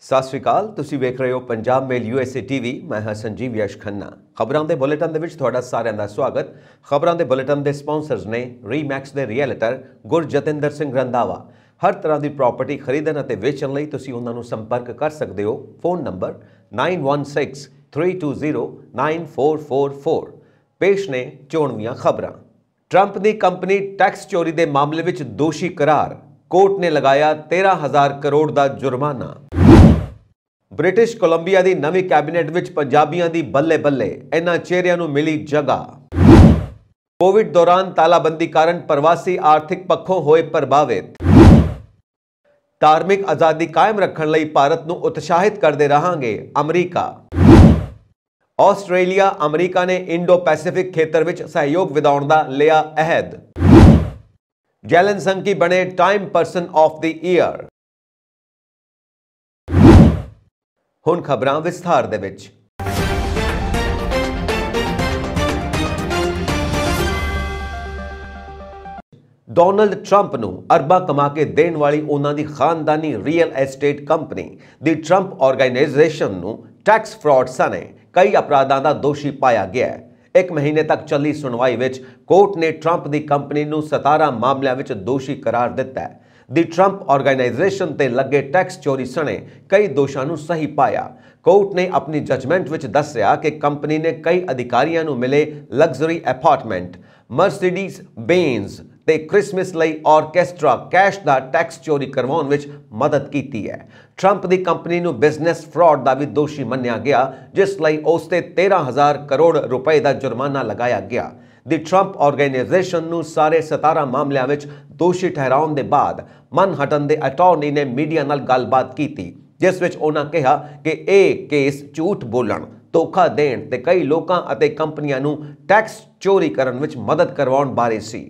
ਸਤਿ ਸ਼੍ਰੀ ਅਕਾਲ ਤੁਸੀਂ ਵੇਖ ਰਹੇ ਹੋ ਪੰਜਾਬ ਮੇਲ ਯੂਐਸਏ ਟੀਵੀ ਮੈਂ ਹਾਂ ਸੰਜੀਵ ਯਸ਼ ਖੰਨਾ ਖਬਰਾਂ ਦੇ ਬੁਲੇਟਿਨ ਦੇ ਵਿੱਚ ਤੁਹਾਡਾ ਸਾਰਿਆਂ ਦਾ ਸਵਾਗਤ ਖਬਰਾਂ ਦੇ ਬੁਲੇਟਿਨ ਦੇ ਸਪਾਂਸਰਸ ਨੇ ਰੀਮੈਕਸ ਦੇ ਰੀਅਲਟਰ ਗੁਰ ਜਤਿੰਦਰ ਸਿੰਘ ਰੰਦਾਵਾ ਹਰ ਤਰ੍ਹਾਂ ਦੀ ਪ੍ਰਾਪਰਟੀ ਖਰੀਦਣ ਅਤੇ ਵੇਚਣ ਲਈ ਤੁਸੀਂ ਉਹਨਾਂ ਨੂੰ ਸੰਪਰਕ ਕਰ ਸਕਦੇ ਹੋ ਫੋਨ ਨੰਬਰ 9163209444 ਪੇਸ਼ ਨੇ ਚੋਣਵੀਆਂ ਖਬਰਾਂ ਟਰੰਪ ਦੀ ਕੰਪਨੀ ਟੈਕਸ ਚੋਰੀ ਦੇ ਮਾਮਲੇ ਵਿੱਚ ਦੋਸ਼ੀ ਕਰਾਰ ਕੋਰਟ ਨੇ ਲਗਾਇਆ 13000 ਕਰੋੜ ਦਾ ਜੁਰਮਾਨਾ ਬ੍ਰਿਟਿਸ਼ ਕੋਲੰਬੀਆ ਦੀ ਨਵੀਂ ਕੈਬਨਿਟ ਵਿੱਚ ਪੰਜਾਬੀਆਂ ਦੀ ਬੱਲੇ ਬੱਲੇ ਇਹਨਾਂ ਚਿਹਰਿਆਂ ਨੂੰ ਮਿਲੀ ਜਗ੍ਹਾ ਕੋਵਿਡ ਦੌਰਾਨ ਤਾਲਾਬੰਦੀ ਕਾਰਨ ਪ੍ਰਵਾਸੀ ਆਰਥਿਕ ਪੱਖੋਂ ਹੋਏ ਪ੍ਰਭਾਵਿਤ ਧਾਰਮਿਕ ਆਜ਼ਾਦੀ ਕਾਇਮ ਰੱਖਣ ਲਈ ਭਾਰਤ ਨੂੰ ਉਤਸ਼ਾਹਿਤ ਕਰਦੇ ਰਹਾਂਗੇ ਅਮਰੀਕਾ ਆਸਟ੍ਰੇਲੀਆ ਅਮਰੀਕਾ ਨੇ ਇੰਡੋ ਪੈਸੀਫਿਕ ਖੇਤਰ ਵਿੱਚ ਸਹਿਯੋਗ ਵਧਾਉਣ ਦਾ ਲਿਆ ਅਹਿਦ ਜੈਲਨ ਸੰਕੀ ਬਣੇ Time person of the year ਹੁਣ ਖਬਰਾਂ ਵਿਸਥਾਰ ਦੇ ਵਿੱਚ ਡੋਨਲਡ 트ੰਪ ਨੂੰ ਅਰਬਾਂ ਕਮਾ ਕੇ ਦੇਣ ਵਾਲੀ ਉਹਨਾਂ ਦੀ ਖਾਨਦਾਨੀ ਰੀਅਲ ਐਸਟੇਟ ਕੰਪਨੀ ਦੀ 트ੰਪ ਆਰਗੇਨਾਈਜੇਸ਼ਨ ਨੂੰ ਟੈਕਸ ਫਰਾਡ ਸਣੇ ਕਈ ਅਪਰਾਧਾਂ ਦਾ ਦੋਸ਼ੀ ਪਾਇਆ ਗਿਆ ਹੈ ਇੱਕ ਮਹੀਨੇ ਤੱਕ ਚੱਲੀ ਸੁਣਵਾਈ ਵਿੱਚ ਕੋਰਟ ਨੇ 트ੰਪ ਦੀ ਕੰਪਨੀ ਨੂੰ 17 ਮਾਮਲਿਆਂ ਵਿੱਚ ਦੋਸ਼ੀ ਕਰਾਰ ਦਿੱਤਾ ਹੈ ਦੀ ਟਰੰਪ ਆਰਗੇਨਾਈਜੇਸ਼ਨ ਤੇ ਲੱਗੇ ਟੈਕਸ ਚੋਰੀ ਸਣੇ ਕਈ ਦੋਸ਼ਾਂ ਨੂੰ ਸਹੀ ਪਾਇਆ ਕੋਰਟ ਨੇ ਆਪਣੀ ਜਜਮੈਂਟ ਵਿੱਚ ਦੱਸਿਆ ਕਿ ਕੰਪਨੀ ਨੇ ਕਈ ਅਧਿਕਾਰੀਆਂ ਨੂੰ ਮਿਲੇ ਲਗਜ਼ਰੀ ਅਪਾਰਟਮੈਂਟ ਮਰਸੀਡੀਜ਼ ਬੇਨਸ ਤੇ ਕ੍ਰਿਸਮਸ ਲਈ ਆਰਕੈਸਟਰਾ ਕੈਸ਼ ਦਾ ਟੈਕਸ ਚੋਰੀ ਕਰਵਾਉਣ ਵਿੱਚ ਮਦਦ ਕੀਤੀ ਹੈ 트럼ਪ ਦੀ ਕੰਪਨੀ ਨੂੰ ਬਿਜ਼ਨਸ ਫਰਾਡ ਦਾ ਵੀ ਦੋਸ਼ੀ ਮੰਨਿਆ ਗਿਆ ਜਿਸ ਲਈ ਉਸ ਤੇ 13000 ਕਰੋੜ ਰੁਪਏ ਦਾ ਜੁਰਮਾਨਾ ਲਗਾਇਆ ਗਿਆ ਦੀ 트럼ਪ ਆਰਗੇਨਾਈਜੇਸ਼ਨ ਨੂੰ ਸਾਰੇ 17 ਮਾਮਲਿਆਂ ਵਿੱਚ ਦੋਸ਼ੀ ਠਹਿਰਾਉਣ ਦੇ ਬਾਅਦ ਮਨਹਟਨ ਦੇ ਅਟਾਰਨੀ ਨੇ ਮੀਡੀਆ ਨਾਲ ਗੱਲਬਾਤ ਕੀਤੀ ਜਿਸ ਵਿੱਚ ਉਹਨਾਂ ਕਿਹਾ ਕਿ ਇਹ ਕੇਸ ਝੂਠ ਬੋਲਣ ਧੋਖਾ ਦੇਣ ਤੇ ਕਈ ਲੋਕਾਂ ਅਤੇ ਕੰਪਨੀਆਂ ਨੂੰ ਟੈਕਸ ਚੋਰੀ ਕਰਨ ਵਿੱਚ ਮਦਦ ਕਰਵਾਉਣ ਬਾਰੇ ਸੀ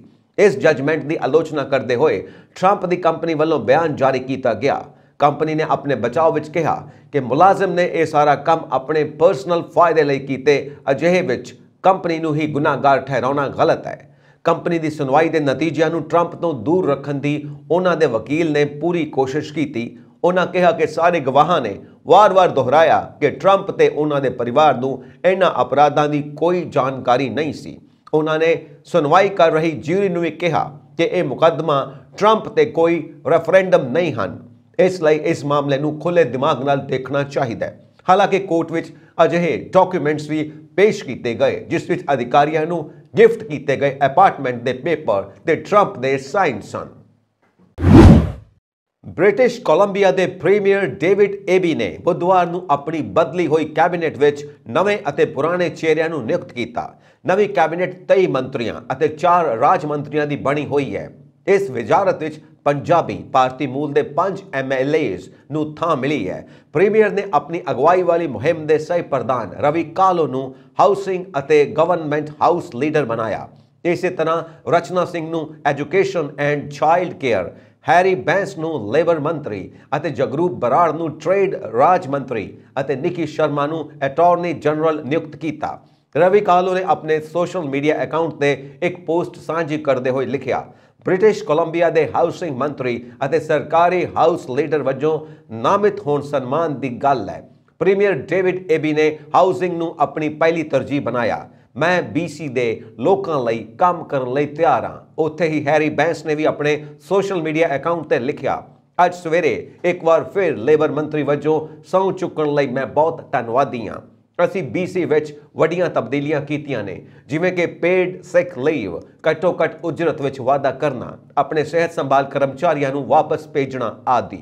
ਇਸ ਜਜਮੈਂਟ ਦੀ ਆਲੋਚਨਾ ਕਰਦੇ ਹੋਏ 트럼ਪ ਦੀ ਕੰਪਨੀ ਵੱਲੋਂ ਬਿਆਨ ਜਾਰੀ ਕੀਤਾ ਗਿਆ ਕੰਪਨੀ ਨੇ ਆਪਣੇ ਬਚਾਅ ਵਿੱਚ ਕਿਹਾ ਕਿ ਮੁਲਾਜ਼ਮ ਨੇ ਇਹ ਸਾਰਾ ਕੰਮ ਆਪਣੇ ਪਰਸਨਲ ਫਾਇਦੇ ਲਈ ਕੀਤੇ ਅਜਿਹੇ ਵਿੱਚ ਕੰਪਨੀ ਨੂੰ ਹੀ ਗੁਨਾਹਗਾਰ ਠਹਿਰਾਉਣਾ ਗਲਤ ਹੈ ਕੰਪਨੀ ਦੀ ਸੁਣਵਾਈ ਦੇ ਨਤੀਜਿਆਂ ਨੂੰ ਟਰੰਪ ਤੋਂ ਦੂਰ ਰੱਖਣ ਦੀ ਉਹਨਾਂ ਦੇ ਵਕੀਲ ਨੇ ਪੂਰੀ ਕੋਸ਼ਿਸ਼ ਕੀਤੀ ਉਹਨਾਂ ਕਿਹਾ ਕਿ ਸਾਰੇ ਗਵਾਹਾਂ ਨੇ ਵਾਰ-ਵਾਰ ਦੁਹਰਾਇਆ ਕਿ ਟਰੰਪ ਤੇ ਉਹਨਾਂ ਦੇ ਪਰਿਵਾਰ ਨੂੰ ਇਹਨਾਂ ਅਪਰਾਧਾਂ ਦੀ ਕੋਈ ਜਾਣਕਾਰੀ ਨਹੀਂ ਸੀ ਉਹਨਾਂ ਨੇ ਸੁਣਵਾਈ ਕਰ ਰਹੀ ਜਿਊਰੀ ਨੂੰ ਵੀ ਕਿਹਾ ਕਿ ਇਹ ਮੁਕੱਦਮਾ ਟਰੰਪ ਤੇ ਕੋਈ ਰੈਫਰੈਂਡਮ ਨਹੀਂ ਹਨ ਇਸ ਲਈ ਇਸ ਮਾਮਲੇ ਨੂੰ ਖੁੱਲੇ ਦਿਮਾਗ ਨਾਲ ਦੇਖਣਾ ਚਾਹੀਦਾ ਹੈ ਹਾਲਾਂਕਿ ਕੋਰਟ ਵਿੱਚ ਅਜਿਹੇ ਡਾਕੂਮੈਂਟਸ ਵੀ ਪੇਸ਼ ਕੀਤੇ ਗਏ ਜਿਸ ਵਿੱਚ ਅਧਿਕਾਰੀਆਂ ਨੂੰ ਗਿਫਟ ਕੀਤੇ ਗਏ ਅਪਾਰਟਮੈਂਟ ਦੇ ਪੇਪਰ ਤੇ ਟਰੰਪ ਦੇ ਸਾਈਨ ਸਨ ਬ੍ਰਿਟਿਸ਼ ਕੋਲੰਬੀਆ ਦੇ ਪ੍ਰੀਮੀਅਰ ਡੇਵਿਡ ਏਬੀ ਨੇ ਬੁੱਧਵਾਰ ਨੂੰ ਆਪਣੀ ਬਦਲੀ ਹੋਈ ਕੈਬਨਿਟ ਵਿੱਚ ਨਵੇਂ ਅਤੇ ਪੁਰਾਣੇ ਚਿਹਰਿਆਂ ਨੂੰ ਨਿਯੁਕਤ ਕੀਤਾ ਨਵੀਂ ਕੈਬਨਿਟ 23 ਮੰਤਰੀਆਂ ਅਤੇ 4 ਰਾਜ ਮੰਤਰੀਆਂ ਦੀ ਬਣੀ ਹੋਈ ਹੈ ਇਸ ਵਿਜਾਰਤ ਵਿੱਚ ਪੰਜਾਬੀ ਭਾਰਤੀ ਮੂਲ ਦੇ 5 ਐਮਐਲਏਜ਼ ਨੂੰ ਥਾਂ ਮਿਲੀ ਹੈ ਪ੍ਰੀਮੀਅਰ ਨੇ ਆਪਣੀ ਅਗਵਾਈ ਵਾਲੀ ਮੁਹਿੰਮ ਦੇ ਸਹਿ ਪ੍ਰਧਾਨ ਰਵੀ ਕਾਲੋ ਨੂੰ ਹਾਊਸਿੰਗ ਅਤੇ ਗਵਰਨਮੈਂਟ ਹਾਊਸ ਲੀਡਰ ਬਣਾਇਆ ਇਸੇ ਤਰ੍ਹਾਂ ਰਚਨਾ ਸਿੰਘ ਨੂੰ education and child care Harry Bains ਨੂੰ ਲੇਬਰ ਮੰਤਰੀ ਅਤੇ ਜਗਰੂਪ ਬਰਾੜ ਨੂੰ ਟ੍ਰੇਡ ਰਾਜ ਮੰਤਰੀ ਅਤੇ ਨਿਕੀ ਸ਼ਰਮਾ ਨੂੰ ਅਟਾਰਨੀ ਜਨਰਲ ਨਿਯੁਕਤ ਕੀਤਾ ਰਵੀ ਕਾਲੋ ਨੇ ਆਪਣੇ ਸੋਸ਼ਲ ਮੀਡੀਆ ਅਕਾਊਂਟ ਤੇ ਇੱਕ ਪੋਸਟ ਸਾਂਝੀ ਕਰਦੇ ਹੋਏ ਲਿਖਿਆ ਬ੍ਰਿਟਿਸ਼ ਕੋਲੰਬੀਆ ਦੇ ਹਾਊਸਿੰਗ ਮੰਤਰੀ ਅਤੇ ਸਰਕਾਰੀ ਹਾਊਸ ਲੀਡਰ ਵਜੋਂ ਨਾਮਿਤ ਹੋਣ ਸਨਮਾਨ ਦੀ ਗੱਲ ਹੈ ਪ੍ਰੀਮੀਅਰ ਡੇਵਿਡ ਏਬੀ ਨੇ ਹਾਊਸਿੰਗ ਨੂੰ ਆਪਣੀ ਪਹਿਲੀ ਤਰਜੀਹ ਬਣਾਇਆ ਮੈਂ ਬੀਸੀ ਦੇ ਲੋਕਾਂ ਲਈ ਕੰਮ ਕਰਨ ਲਈ ਤਿਆਰ ਹਾਂ ਉੱਥੇ ਹੀ ਹੈਰੀ ਬੈਂਸ ਨੇ ਵੀ ਆਪਣੇ ਸੋਸ਼ਲ ਮੀਡੀਆ ਅਕਾਊਂਟ ਤੇ ਲਿਖਿਆ ਅੱਜ ਸਵੇਰੇ ਇੱਕ ਵਾਰ ਫਿਰ ਲੇਬਰ ਮੰਤਰੀ ਵਜੋਂ ਸਹੁੰ ਚੁੱਕਣ ਲਈ ਮੈਂ ਬਹੁਤ ਧੰਨਵਾਦੀ ਹਾਂ ਅਸੀਂ BC ਵਿੱਚ ਵੱਡੀਆਂ ਤਬਦੀਲੀਆਂ ਕੀਤੀਆਂ ਨੇ ਜਿਵੇਂ ਕਿ ਪੇਡ ਸਿਕ ਲੀਵ ਕਟੋ ਕਟ ਉਜਰਤ ਵਿੱਚ ਵਾਧਾ ਕਰਨਾ ਆਪਣੇ ਸਿਹਤ ਸੰਭਾਲ ਕਰਮਚਾਰੀਆਂ ਨੂੰ ਵਾਪਸ ਭੇਜਣਾ ਆਦਿ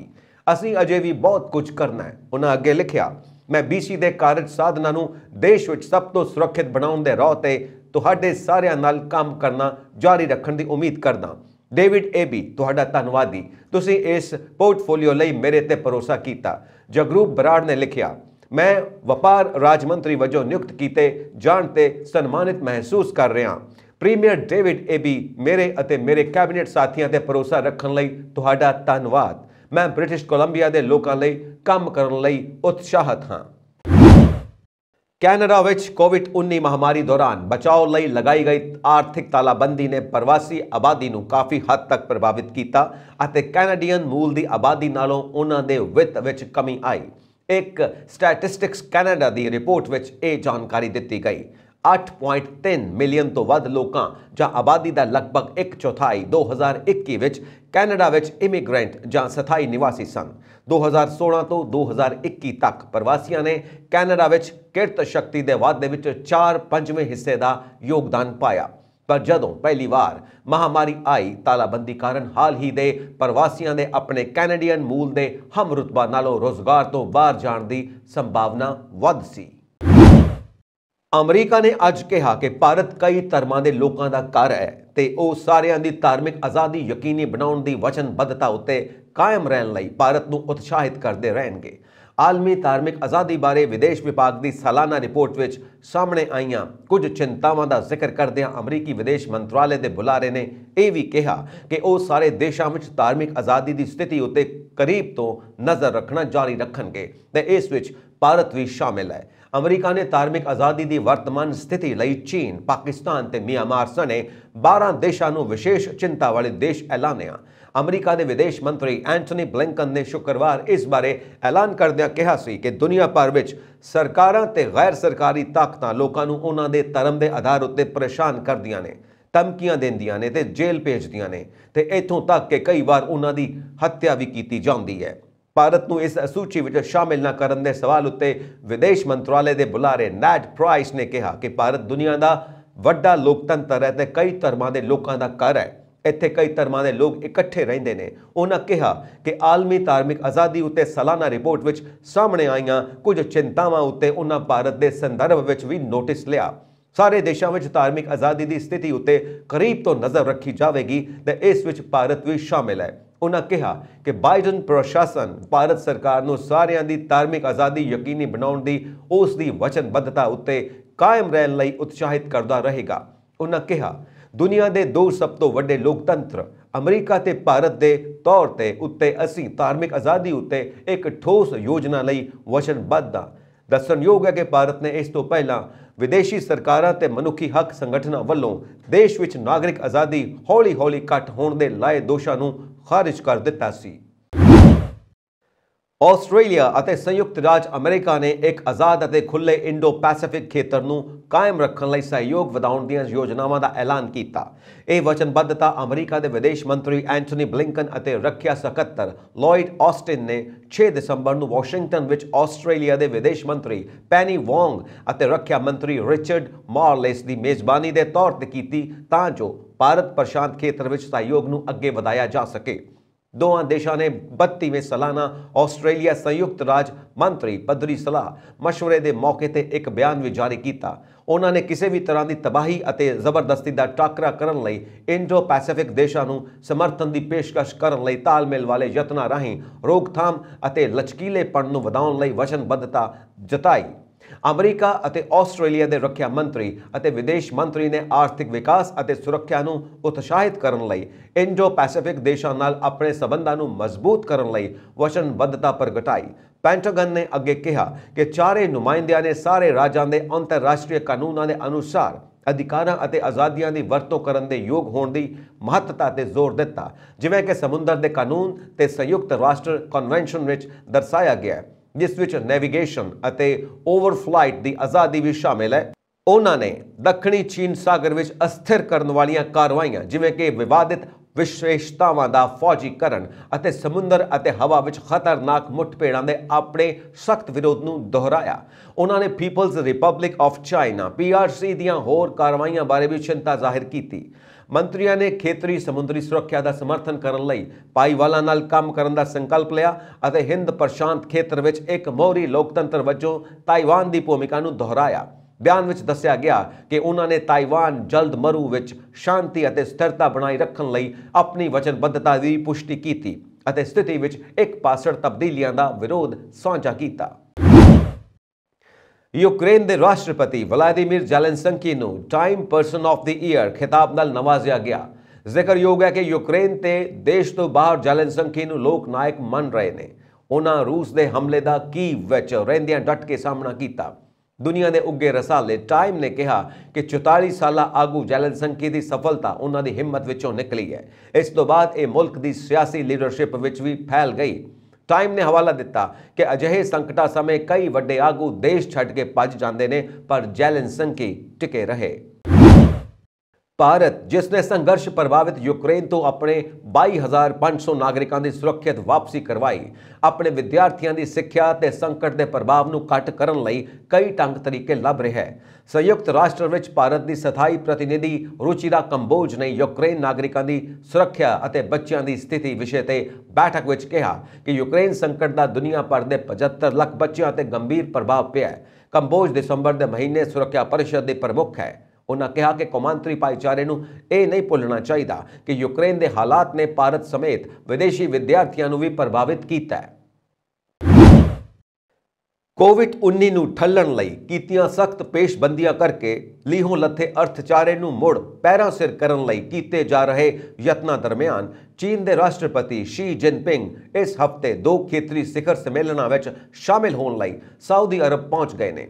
ਅਸੀਂ ਅਜੇ ਵੀ ਬਹੁਤ ਕੁਝ ਕਰਨਾ ਹੈ ਉਹਨਾਂ ਅੱਗੇ ਲਿਖਿਆ ਮੈਂ BC ਦੇ ਕਾਰਜ ਸਾਧਨਾਂ ਨੂੰ ਦੇਸ਼ ਵਿੱਚ ਸਭ ਤੋਂ ਸੁਰੱਖਿਅਤ ਬਣਾਉਣ ਦੇ ਰੋਹ ਤੇ ਤੁਹਾਡੇ ਸਾਰਿਆਂ ਨਾਲ ਕੰਮ ਕਰਨਾ ਜਾਰੀ ਰੱਖਣ ਦੀ ਉਮੀਦ ਕਰਦਾ ਡੇਵਿਡ ਏਬੀ ਤੁਹਾਡਾ ਧੰਨਵਾਦੀ ਤੁਸੀਂ ਇਸ ਪੋਰਟਫੋਲੀਓ ਲਈ ਮੇਰੇ ਤੇ ਭਰੋਸਾ ਕੀਤਾ ਜਗਰੂਪ ਬਰਾੜ ਨੇ ਲਿਖਿਆ ਮੈਂ ਵਪਾਰ ਰਾਜ ਮੰਤਰੀ ਵਜੋਂ ਨਿਯੁਕਤ ਕੀਤੇ ਜਾਣ ਤੇ ਸਨਮਾਨਿਤ ਮਹਿਸੂਸ ਕਰ ਰਿਹਾ ਪ੍ਰੀਮੀਅਰ ਡੇਵਿਡ ਏਬੀ ਮੇਰੇ ਅਤੇ ਮੇਰੇ ਕੈਬਨਿਟ ਸਾਥੀਆਂ ਤੇ ਭਰੋਸਾ ਰੱਖਣ ਲਈ ਤੁਹਾਡਾ ਧੰਨਵਾਦ ਮੈਂ ਬ੍ਰਿਟਿਸ਼ ਕੋਲੰਬੀਆ ਦੇ ਲੋਕਾਂ ਲਈ ਕੰਮ ਕਰਨ ਲਈ ਉਤਸ਼ਾਹਤ ਹਾਂ ਕੈਨੇਡਾ ਵਿੱਚ ਕੋਵਿਡ-19 ਮਹਾਮਾਰੀ ਦੌਰਾਨ ਬਚਾਓ ਲਈ ਲਗਾਈ ਗਈ ਆਰਥਿਕ ਤਾਲਾਬੰਦੀ ਨੇ ਪ੍ਰਵਾਸੀ ਆਬਾਦੀ ਨੂੰ ਕਾਫੀ ਹੱਦ ਤੱਕ ਪ੍ਰਭਾਵਿਤ ਕੀਤਾ ਅਤੇ ਕੈਨੇਡੀਅਨ ਮੂਲ ਦੀ ਆਬਾਦੀ ਨਾਲੋਂ ਉਹਨਾਂ ਦੇ ਵਿੱਤ ਵਿੱਚ ਕਮੀ ਆਈ ਇੱਕ ਸਟੈਟਿਸਟਿਕਸ ਕੈਨੇਡਾ ਦੀ ਰਿਪੋਰਟ ਵਿੱਚ ਇਹ ਜਾਣਕਾਰੀ ਦਿੱਤੀ ਗਈ 8.3 ਮਿਲੀਅਨ ਤੋਂ ਵੱਧ ਲੋਕਾਂ ਜਾਂ ਆਬਾਦੀ ਦਾ ਲਗਭਗ 1 ਚੌਥਾਈ 2021 ਵਿੱਚ ਕੈਨੇਡਾ ਵਿੱਚ ਇਮੀਗ੍ਰੈਂਟ ਜਾਂ ਸਥਾਈ ਨਿਵਾਸੀ ਸਨ 2016 ਤੋਂ 2021 ਤੱਕ ਪ੍ਰਵਾਸੀਆਂ ਨੇ ਕੈਨੇਡਾ ਵਿੱਚ ਕਿਰਤ ਸ਼ਕਤੀ ਦੇ ਵਾਧੇ ਵਿੱਚ 4-5ਵੇਂ ਹਿੱਸੇ ਦਾ ਯੋਗਦਾਨ ਪਾਇਆ ਪਰ ਜਦੋਂ ਪਹਿਲੀ ਵਾਰ ਮਹਾਮਾਰੀ ਆਈ ਤਾਲਾਬੰਦੀ ਕਾਰਨ ਹਾਲ ਹੀ ਦੇ ਪ੍ਰਵਾਸੀਆਂ ਦੇ ਆਪਣੇ ਕੈਨੇਡੀਅਨ ਮੂਲ ਦੇ ਹਮ ਰੁਤਬਾ ਨਾਲੋਂ ਰੋਜ਼ਗਾਰ ਤੋਂ ਬਾਹਰ ਜਾਣ ਦੀ ਸੰਭਾਵਨਾ ਵੱਧ ਸੀ ਅਮਰੀਕਾ ਨੇ ਅੱਜ ਕਿਹਾ ਕਿ ਭਾਰਤ ਕਈ ਧਰਮਾਂ ਦੇ ਲੋਕਾਂ ਦਾ ਘਰ ਹੈ ਤੇ ਉਹ ਸਾਰਿਆਂ ਦੀ ਧਾਰਮਿਕ ਆਜ਼ਾਦੀ ਯਕੀਨੀ ਬਣਾਉਣ ਦੀ ਵਚਨਬੱਧਤਾ ਉੱਤੇ ਕਾਇਮ ਰਹਿਣ ਲਈ ਭਾਰਤ ਨੂੰ ਉਤਸ਼ਾਹਿਤ ਕਰਦੇ ਰਹਿਣਗੇ ਆਲਮੀ ਧਾਰਮਿਕ ਆਜ਼ਾਦੀ ਬਾਰੇ ਵਿਦੇਸ਼ ਵਿਭਾਗ ਦੀ ਸਾਲਾਨਾ ਰਿਪੋਰਟ ਵਿੱਚ ਸਾਹਮਣੇ ਆਈਆਂ ਕੁਝ ਚਿੰਤਾਵਾਂ ਦਾ ਜ਼ਿਕਰ ਕਰਦਿਆਂ ਅਮਰੀਕੀ ਵਿਦੇਸ਼ ਮੰਤਰਾਲੇ ਦੇ ਬੁਲਾਰੇ ਨੇ ਇਹ ਵੀ ਕਿਹਾ ਕਿ ਉਹ ਸਾਰੇ ਦੇਸ਼ਾਂ ਵਿੱਚ ਧਾਰਮਿਕ ਆਜ਼ਾਦੀ ਦੀ ਸਥਿਤੀ ਉੱਤੇ ਕਰੀਬ ਤੋਂ ਨਜ਼ਰ ਰੱਖਣਾ ਜਾਰੀ ਰੱਖਣਗੇ ਤੇ ਇਸ ਵਿੱਚ ਭਾਰਤ ਵੀ ਸ਼ਾਮਿਲ ਹੈ ਅਮਰੀਕਾ ਨੇ ਧਾਰਮਿਕ ਆਜ਼ਾਦੀ ਦੀ ਵਰਤਮਾਨ ਸਥਿਤੀ ਲਈ ਚੀਨ ਪਾਕਿਸਤਾਨ ਤੇ ਮਿਆਂਮਾਰ ਸਣੇ 12 ਦੇਸ਼ਾਂ ਨੂੰ ਵਿਸ਼ੇਸ਼ ਚਿੰਤਾ ਵਾਲੇ ਦੇਸ਼ ਐਲਾਨਿਆ ਅਮਰੀਕਾ ਦੇ ਵਿਦੇਸ਼ ਮੰਤਰੀ ਐਂਟਨੀ ਬਲਿੰਕਨ ਨੇ ਸ਼ੁੱਕਰਵਾਰ ਇਸ ਬਾਰੇ ਐਲਾਨ ਕਰਦਿਆਂ ਕਿਹਾ ਸੀ ਕਿ ਦੁਨੀਆ ਭਰ ਵਿੱਚ ਸਰਕਾਰਾਂ ਤੇ ਗੈਰ ਸਰਕਾਰੀ ਤਾਕਤਾਂ ਲੋਕਾਂ ਨੂੰ ਉਹਨਾਂ ਦੇ ਧਰਮ ਦੇ ਆਧਾਰ ਉੱਤੇ ਪਰੇਸ਼ਾਨ ਕਰਦੀਆਂ ਨੇ ਧਮਕੀਆਂ ਦਿੰਦੀਆਂ ਨੇ ਤੇ ਜੇਲ੍ਹ ਭੇਜਦੀਆਂ ਨੇ ਤੇ ਇਥੋਂ ਤੱਕ ਕਿ ਕਈ ਵਾਰ ਉਹਨਾਂ ਦੀ ਹੱਤਿਆ ਵੀ ਕੀਤੀ ਜਾਂਦੀ ਹੈ ਭਾਰਤ ਨੂੰ ਇਸ ਸੂਚੀ ਵਿੱਚ ਸ਼ਾਮਿਲ ਨਾ ਕਰਨ ਦੇ ਸਵਾਲ ਉੱਤੇ ਵਿਦੇਸ਼ ਮੰਤਰਾਲੇ ਦੇ ਬੁਲਾਰੇ ਨੈਟ ਪ੍ਰਾਈਸ ਨੇ ਕਿਹਾ ਕਿ ਭਾਰਤ ਦੁਨੀਆ ਦਾ ਵੱਡਾ ਲੋਕਤੰਤਰ ਹੈ ਤੇ ਕਈ ਧਰਮਾਂ ਦੇ ਲੋਕਾਂ ਦਾ ਘਰ ਹੈ ਇੱਥੇ ਕਈ ਧਰਮਾਂ ਦੇ ਲੋਕ ਇਕੱਠੇ ਰਹਿੰਦੇ ਨੇ ਉਹਨਾਂ ਕਿਹਾ ਕਿ ਆਲਮੀ ਧਾਰਮਿਕ ਆਜ਼ਾਦੀ ਉੱਤੇ ਸਾਲਾਨਾ ਰਿਪੋਰਟ ਵਿੱਚ ਸਾਹਮਣੇ ਆਈਆਂ ਕੁਝ ਚਿੰਤਾਵਾਂ ਉੱਤੇ ਉਹਨਾਂ ਭਾਰਤ ਦੇ ਸੰਦਰਭ ਵਿੱਚ ਵੀ ਨੋਟਿਸ ਲਿਆ ਸਾਰੇ ਦੇਸ਼ਾਂ ਵਿੱਚ ਧਾਰਮਿਕ ਆਜ਼ਾਦੀ ਦੀ ਸਥਿਤੀ ਉੱਤੇ ਕਰੀਬ ਤੋਂ ਨਜ਼ਰ ਰੱਖੀ ਜਾਵੇਗੀ ਤੇ ਇਸ ਵਿੱਚ ਭਾਰਤ ਵੀ ਸ਼ਾਮਿਲ ਹੈ ਉਹਨਾਂ ਕਿਹਾ ਕਿ ਬਾਈਡਨ ਪ੍ਰਸ਼ਾਸਨ ਭਾਰਤ ਸਰਕਾਰ ਨੂੰ ਸਾਰਿਆਂ ਦੀ ਧਾਰਮਿਕ ਆਜ਼ਾਦੀ ਯਕੀਨੀ ਬਣਾਉਣ ਦੀ ਉਸ ਦੀ ਵਚਨਬੱਧਤਾ ਉੱਤੇ ਕਾਇਮ ਰਹਿਣ ਲਈ ਉਤਸ਼ਾਹਿਤ ਕਰਦਾ ਰਹੇਗਾ ਉਹਨਾਂ ਕਿਹਾ ਦੁਨੀਆ ਦੇ ਦੋ ਸਭ ਤੋਂ ਵੱਡੇ ਲੋਕਤੰਤਰ ਅਮਰੀਕਾ ਤੇ ਭਾਰਤ ਦੇ ਤੌਰ ਤੇ ਉੱਤੇ ਅਸੀਂ ਧਾਰਮਿਕ ਆਜ਼ਾਦੀ ਉੱਤੇ ਇੱਕ ਠੋਸ ਯੋਜਨਾ ਲਈ ਵਚਨਬੱਧ ਦਾ ਦੱਸਣਯੋਗ ਹੈ ਕਿ ਭਾਰਤ ਨੇ ਇਸ ਤੋਂ ਪਹਿਲਾਂ ਵਿਦੇਸ਼ੀ ਸਰਕਾਰਾਂ ਤੇ ਮਨੁੱਖੀ ਹੱਕ ਸੰਗਠਨਾਂ ਵੱਲੋਂ ਦੇਸ਼ ਵਿੱਚ ਨਾਗਰਿਕ ਆਜ਼ਾਦੀ ਹੌਲੀ-ਹੌਲੀ ਘਟ ਹੋਣ ਦੇ ਲਾਏ ਦੋਸ਼ਾਂ ਨੂੰ ਖਾਰਜ ਕਰ ਦਿੱਤਾ ਸੀ ਆਸਟ੍ਰੇਲੀਆ ਅਤੇ ਸੰਯੁਕਤ ਰਾਜ ਅਮਰੀਕਾ ਨੇ ਇੱਕ ਆਜ਼ਾਦ ਅਤੇ ਖੁੱਲੇ ਇੰਡੋ-ਪੈਸੀਫਿਕ ਖੇਤਰ ਨੂੰ ਕਾਇਮ ਰੱਖਣ ਲਈ ਸਹਿਯੋਗ ਵਧਾਉਣ ਦੀਆਂ ਯੋਜਨਾਵਾਂ ਦਾ ਐਲਾਨ ਕੀਤਾ। ਇਹ ਵਚਨਬੱਧਤਾ ਅਮਰੀਕਾ ਦੇ ਵਿਦੇਸ਼ ਮੰਤਰੀ ਐਂਟੋਨੀ ਬਲਿੰਕਨ ਅਤੇ ਰੱਖਿਆ ਸਕੱਤਰ ਲਾਇਡ ਆਸਟਿਨ ਨੇ 6 ਦਸੰਬਰ ਨੂੰ ਵਾਸ਼ਿੰਗਟਨ ਵਿੱਚ ਆਸਟ੍ਰੇਲੀਆ ਦੇ ਵਿਦੇਸ਼ ਮੰਤਰੀ ਪੈਨੀ ਵੋਂਗ ਅਤੇ ਰੱਖਿਆ ਮੰਤਰੀ ਰਿਚਰਡ ਮਾਰਲੇਸ ਦੀ ਮੇਜ਼ਬਾਨੀ ਦੇ ਤੌਰ ਤੇ ਕੀਤੀ ਤਾਂ ਜੋ ਭਾਰਤ ਪ੍ਰਸ਼ਾਂਤ ਖੇਤਰ ਵਿੱਚ ਸਹਿਯੋਗ ਨੂੰ ਅੱਗੇ ਵਧਾਇਆ ਜਾ ਸਕੇ। ਦੋਵਾਂ ਦੇਸ਼ਾਂ ਨੇ 32ਵੇਂ ਸਾਲਾਨਾ ਆਸਟ੍ਰੇਲੀਆ ਸੰਯੁਕਤ ਰਾਜ ਮੰਤਰੀ ਪਦਰੀ ਸਲਾਹ مشورے ਦੇ ਮੌਕੇ ਤੇ ਇੱਕ ਬਿਆਨ ਵੀ ਜਾਰੀ ਕੀਤਾ ਉਹਨਾਂ ਨੇ ਕਿਸੇ ਵੀ ਤਰ੍ਹਾਂ ਦੀ ਤਬਾਹੀ ਅਤੇ ਜ਼ਬਰਦਸਤੀ ਦਾ ਟਾਕਰਾ ਕਰਨ ਲਈ ਇੰਡੋ ਪੈਸੀਫਿਕ ਦੇਸ਼ਾਂ ਨੂੰ ਸਮਰਥਨ ਦੀ ਪੇਸ਼ਕਸ਼ ਕਰਨ ਲਈ ਤਾਲਮੇਲ ਵਾਲੇ ਯਤਨਾਂ ਰਾਹੀਂ ਰੋਕਥਾਮ ਅਤੇ ਲਚਕੀਲੇਪਣ ਨੂੰ ਵਧਾਉਣ ਲਈ ਵਚਨਬੱਧਤਾ ਜਤਾਈ ਅਮਰੀਕਾ ਅਤੇ ਆਸਟ੍ਰੇਲੀਆ ਦੇ ਰੱਖਿਆ ਮੰਤਰੀ ਅਤੇ ਵਿਦੇਸ਼ ਮੰਤਰੀ ਨੇ ਆਰਥਿਕ ਵਿਕਾਸ ਅਤੇ ਸੁਰੱਖਿਆ ਨੂੰ ਉਤਸ਼ਾਹਿਤ ਕਰਨ ਲਈ ਇੰਡੋ ਪੈਸੀਫਿਕ ਦੇਸ਼ਾਂ ਨਾਲ ਆਪਣੇ ਸਬੰਧਾਂ ਨੂੰ ਮਜ਼ਬੂਤ ਕਰਨ ਲਈ ਵਚਨਬੱਧਤਾ ਪ੍ਰਗਟਾਈ ਪੈਂਟਾਗਨ ਨੇ ਅੱਗੇ ਕਿਹਾ ਕਿ ਚਾਰੇ ਨੁਮਾਇੰਦਿਆਂ ਨੇ ਸਾਰੇ ਰਾਜਾਂ ਦੇ ਅੰਤਰਰਾਸ਼ਟਰੀ ਕਾਨੂੰਨਾਂ ਦੇ ਅਨੁਸਾਰ ਅਧਿਕਾਰਾਂ ਅਤੇ ਆਜ਼ਾਦੀਆਂ ਦੀ ਵਰਤੋਂ ਕਰਨ ਦੇ ਯੋਗ ਹੋਣ ਦੀ ਮਹੱਤਤਾ ਤੇ ਜ਼ੋਰ ਦਿੱਤਾ ਜਿਵੇਂ ਕਿ ਸਮੁੰਦਰ ਦੇ ਕਾਨੂੰਨ ਤੇ ਸੰਯੁਕਤ ਰਾਸ਼ਟਰ ਕਨਵੈਨਸ਼ਨ ਵਿੱਚ ਦਰਸਾਇਆ ਗਿਆ ਹੈ ਜਿਸ ਵਿੱਚ ਨੈਵੀਗੇਸ਼ਨ ਅਤੇ ਓਵਰਫਲਾਈਟ ਦੀ ਆਜ਼ਾਦੀ ਵੀ ਸ਼ਾਮਿਲ ਹੈ ਉਹਨਾਂ ਨੇ ਦੱਖਣੀ ਚੀਨ ਸਾਗਰ ਵਿੱਚ ਅਸਥਿਰ ਕਰਨ ਵਾਲੀਆਂ ਕਾਰਵਾਈਆਂ ਜਿਵੇਂ ਕਿ ਵਿਵਾਦਿਤ ਵਿਸ਼ੇਸ਼ਤਾਵਾਂ ਦਾ ਫੌਜੀਕਰਨ ਅਤੇ ਸਮੁੰਦਰ ਅਤੇ ਹਵਾ ਵਿੱਚ ਖਤਰਨਾਕ ਮੁੱਠਭੇੜਾਂ ਦੇ ਆਪਣੇ ਸਖਤ ਵਿਰੋਧ ਨੂੰ ਦੁਹਰਾਇਆ ਉਹਨਾਂ ਨੇ People's Republic of China PRC ਦੀਆਂ ਹੋਰ ਕਾਰਵਾਈਆਂ ਬਾਰੇ ਵੀ ਚਿੰਤਾ ਜ਼ਾਹਿਰ ਕੀਤੀ ਮੰਤਰੀਆਂ ਨੇ ਖੇਤਰੀ ਸਮੁੰਦਰੀ ਸੁਰੱਖਿਆ ਦਾ ਸਮਰਥਨ ਕਰਨ ਲਈ ਪਾਈਵਾਲਾ ਨਾਲ ਕੰਮ ਕਰਨ ਦਾ ਸੰਕਲਪ ਲਿਆ ਅਤੇ ਹਿੰਦ ਪ੍ਰਸ਼ਾਂਤ ਖੇਤਰ ਵਿੱਚ ਇੱਕ ਮੋਹਰੀ ਲੋਕਤੰਤਰ ਵਜੋਂ ਤਾਈਵਾਨ ਦੀ ਭੂਮਿਕਾ ਨੂੰ ਦੁਹਰਾਇਆ ਬਿਆਨ ਵਿੱਚ ਦੱਸਿਆ ਗਿਆ ਕਿ ਉਹਨਾਂ ਨੇ ਤਾਈਵਾਨ ਜਲਦ ਮਰੂ ਵਿੱਚ ਸ਼ਾਂਤੀ ਅਤੇ ਸਥਿਰਤਾ ਬਣਾਈ ਰੱਖਣ ਲਈ ਆਪਣੀ ਵਚਨਬੱਧਤਾ ਦੀ ਪੁਸ਼ਟੀ ਕੀਤੀ ਅਤੇ ਸਥਿਤੀ ਵਿੱਚ ਇੱਕ ਪਾਸੜ ਤਬਦੀਲੀਆਂ ਦਾ ਵਿਰੋਧ ਸਾਂਝਾ ਕੀਤਾ ਯੂਕਰੇਨ ਦੇ ਰਾਸ਼ਟਰਪਤੀ ਵਲਾਦੀਮੀਰ ਜ਼ੈਲੈਂਸਕੀ ਨੂੰ Time person of the year ਖਿਤਾਬ ਨਾਲ ਨਵਾਜ਼ਿਆ ਗਿਆ ਜ਼ਿਕਰ ਯੋਗ ਹੈ ਕਿ ਯੂਕਰੇਨ ਤੇ ਦੇਸ਼ ਤੋਂ ਬਾਹਰ ਜ਼ੈਲੈਂਸਕੀ ਨੂੰ ਲੋਕ ਨਾਇਕ ਮੰਨ ਰਹੇ ਨੇ ਉਹਨਾਂ ਰੂਸ ਦੇ ਹਮਲੇ ਦਾ ਕੀਵ ਵਿੱਚ ਰਹਿੰਦਿਆਂ ਡਟ ਕੇ ਸਾਹਮਣਾ ਕੀਤਾ ਦੁਨੀਆ ਦੇ ਉੱਗੇ ਰਸਾਲੇ ਟਾਈਮ ਨੇ ਕਿਹਾ ਕਿ 44 ਸਾਲਾ ਆਗੂ ਜ਼ੈਲੈਂਸਕੀ ਦੀ ਸਫਲਤਾ ਉਹਨਾਂ ਦੀ ਹਿੰਮਤ ਵਿੱਚੋਂ ਨਿਕਲੀ ਹੈ ਇਸ ਤੋਂ ਬਾਅਦ ਇਹ ਮੁਲਕ ਦੀ ਸਿਆਸੀ ਲੀਡਰਸ਼ਿਪ ਵਿੱਚ ਵੀ ਫੈਲ ਗਈ ਟਾਈਮ ਨੇ ਹਵਾਲਾ ਦਿੱਤਾ ਕਿ ਅਜਿਹੇ ਸੰਕਟਾਂ ਸਮੇਂ ਕਈ ਵੱਡੇ ਆਗੂ ਦੇਸ਼ ਛੱਡ ਕੇ ਭੱਜ ਜਾਂਦੇ ਨੇ ਪਰ ਜੈਲਨਸਨ ਕੀ ਟਿਕੇ ਰਹੇ ਭਾਰਤ ਜਿਸ ਨੇ ਸੰਘਰਸ਼ ਪ੍ਰਭਾਵਿਤ ਯੂਕਰੇਨ ਤੋਂ ਆਪਣੇ 22500 ਨਾਗਰਿਕਾਂ ਦੀ ਸੁਰੱਖਿਅਤ ਵਾਪਸੀ ਕਰਵਾਈ ਆਪਣੇ ਵਿਦਿਆਰਥੀਆਂ ਦੀ ਸਿੱਖਿਆ ਤੇ ਸੰਕਟ ਦੇ ਪ੍ਰਭਾਵ ਨੂੰ ਘਟ ਕਰਨ ਲਈ ਕਈ ਢੰਗ ਤਰੀਕੇ ਲੱਭ ਰਿਹਾ ਹੈ ਸੰਯੁਕਤ ਰਾਸ਼ਟਰ ਵਿੱਚ ਭਾਰਤ ਦੀ ਸਥਾਈ ਪ੍ਰਤੀਨਿਧੀ ਰੁਚੀਰਾ ਕੰਬੋਜ ਨੇ ਯੂਕਰੇਨ ਨਾਗਰਿਕਾਂ ਦੀ ਸੁਰੱਖਿਆ ਅਤੇ ਬੱਚਿਆਂ ਦੀ ਸਥਿਤੀ ਵਿਸ਼ੇ ਤੇ ਬੈਠਕ ਵਿੱਚ ਕਿਹਾ ਕਿ ਯੂਕਰੇਨ ਸੰਕਟ ਦਾ ਦੁਨੀਆ ਭਰ ਦੇ 75 ਲੱਖ ਬੱਚਿਆਂ ਤੇ ਗੰਭੀਰ ਪ੍ਰਭਾਵ ਪਿਆ ਹੈ ਕੰਬੋਜ ਦਸੰਬਰ ਦੇ ਮਹੀਨੇ ਸੁਰੱਖਿਆ ਪਰਿਸ਼ਦ ਦੇ ਪ੍ਰਮੁੱਖ ਹੈ ਉਹਨਾਂ ਕਿਹਾ ਕਿ ਕੋਮਾਂਤਰੀ ਭਾਈਚਾਰੇ ਨੂੰ ਇਹ ਨਹੀਂ ਭੁੱਲਣਾ ਚਾਹੀਦਾ ਕਿ ਯੂਕਰੇਨ ਦੇ ਹਾਲਾਤ ਨੇ ਭਾਰਤ ਸਮੇਤ ਵਿਦੇਸ਼ੀ ਵਿਦਿਆਰਥੀਆਂ ਨੂੰ ਵੀ ਪ੍ਰਭਾਵਿਤ ਕੀਤਾ ਹੈ ਕੋਵਿਡ-19 ਨੂੰ ਠੱਲਣ ਲਈ ਕੀਤੀਆਂ ਸਖਤ ਪੇਸ਼ਬੰਦੀਆਂ ਕਰਕੇ ਲੀਹੋਂ ਲੱਥੇ ਅਰਥਚਾਰੇ ਨੂੰ ਮੁੜ ਪੈਰਾਂ ਸਿਰ ਕਰਨ ਲਈ ਕੀਤੇ ਜਾ ਰਹੇ ਯਤਨਾਂ ਦਰਮਿਆਨ ਚੀਨ ਦੇ ਰਾਸ਼ਟਰਪਤੀ ਸ਼ੀ ਜਿਨਪਿੰਗ ਇਸ ਹਫਤੇ ਦੋ ਖੇਤਰੀ ਸਿਖਰ ਸੰਮੇਲਨਾਂ ਵਿੱਚ ਸ਼ਾਮਿਲ ਹੋਣ ਲਈ ਸਾਊਦੀ ਅਰਬ ਪਹੁੰਚ ਗਏ ਨੇ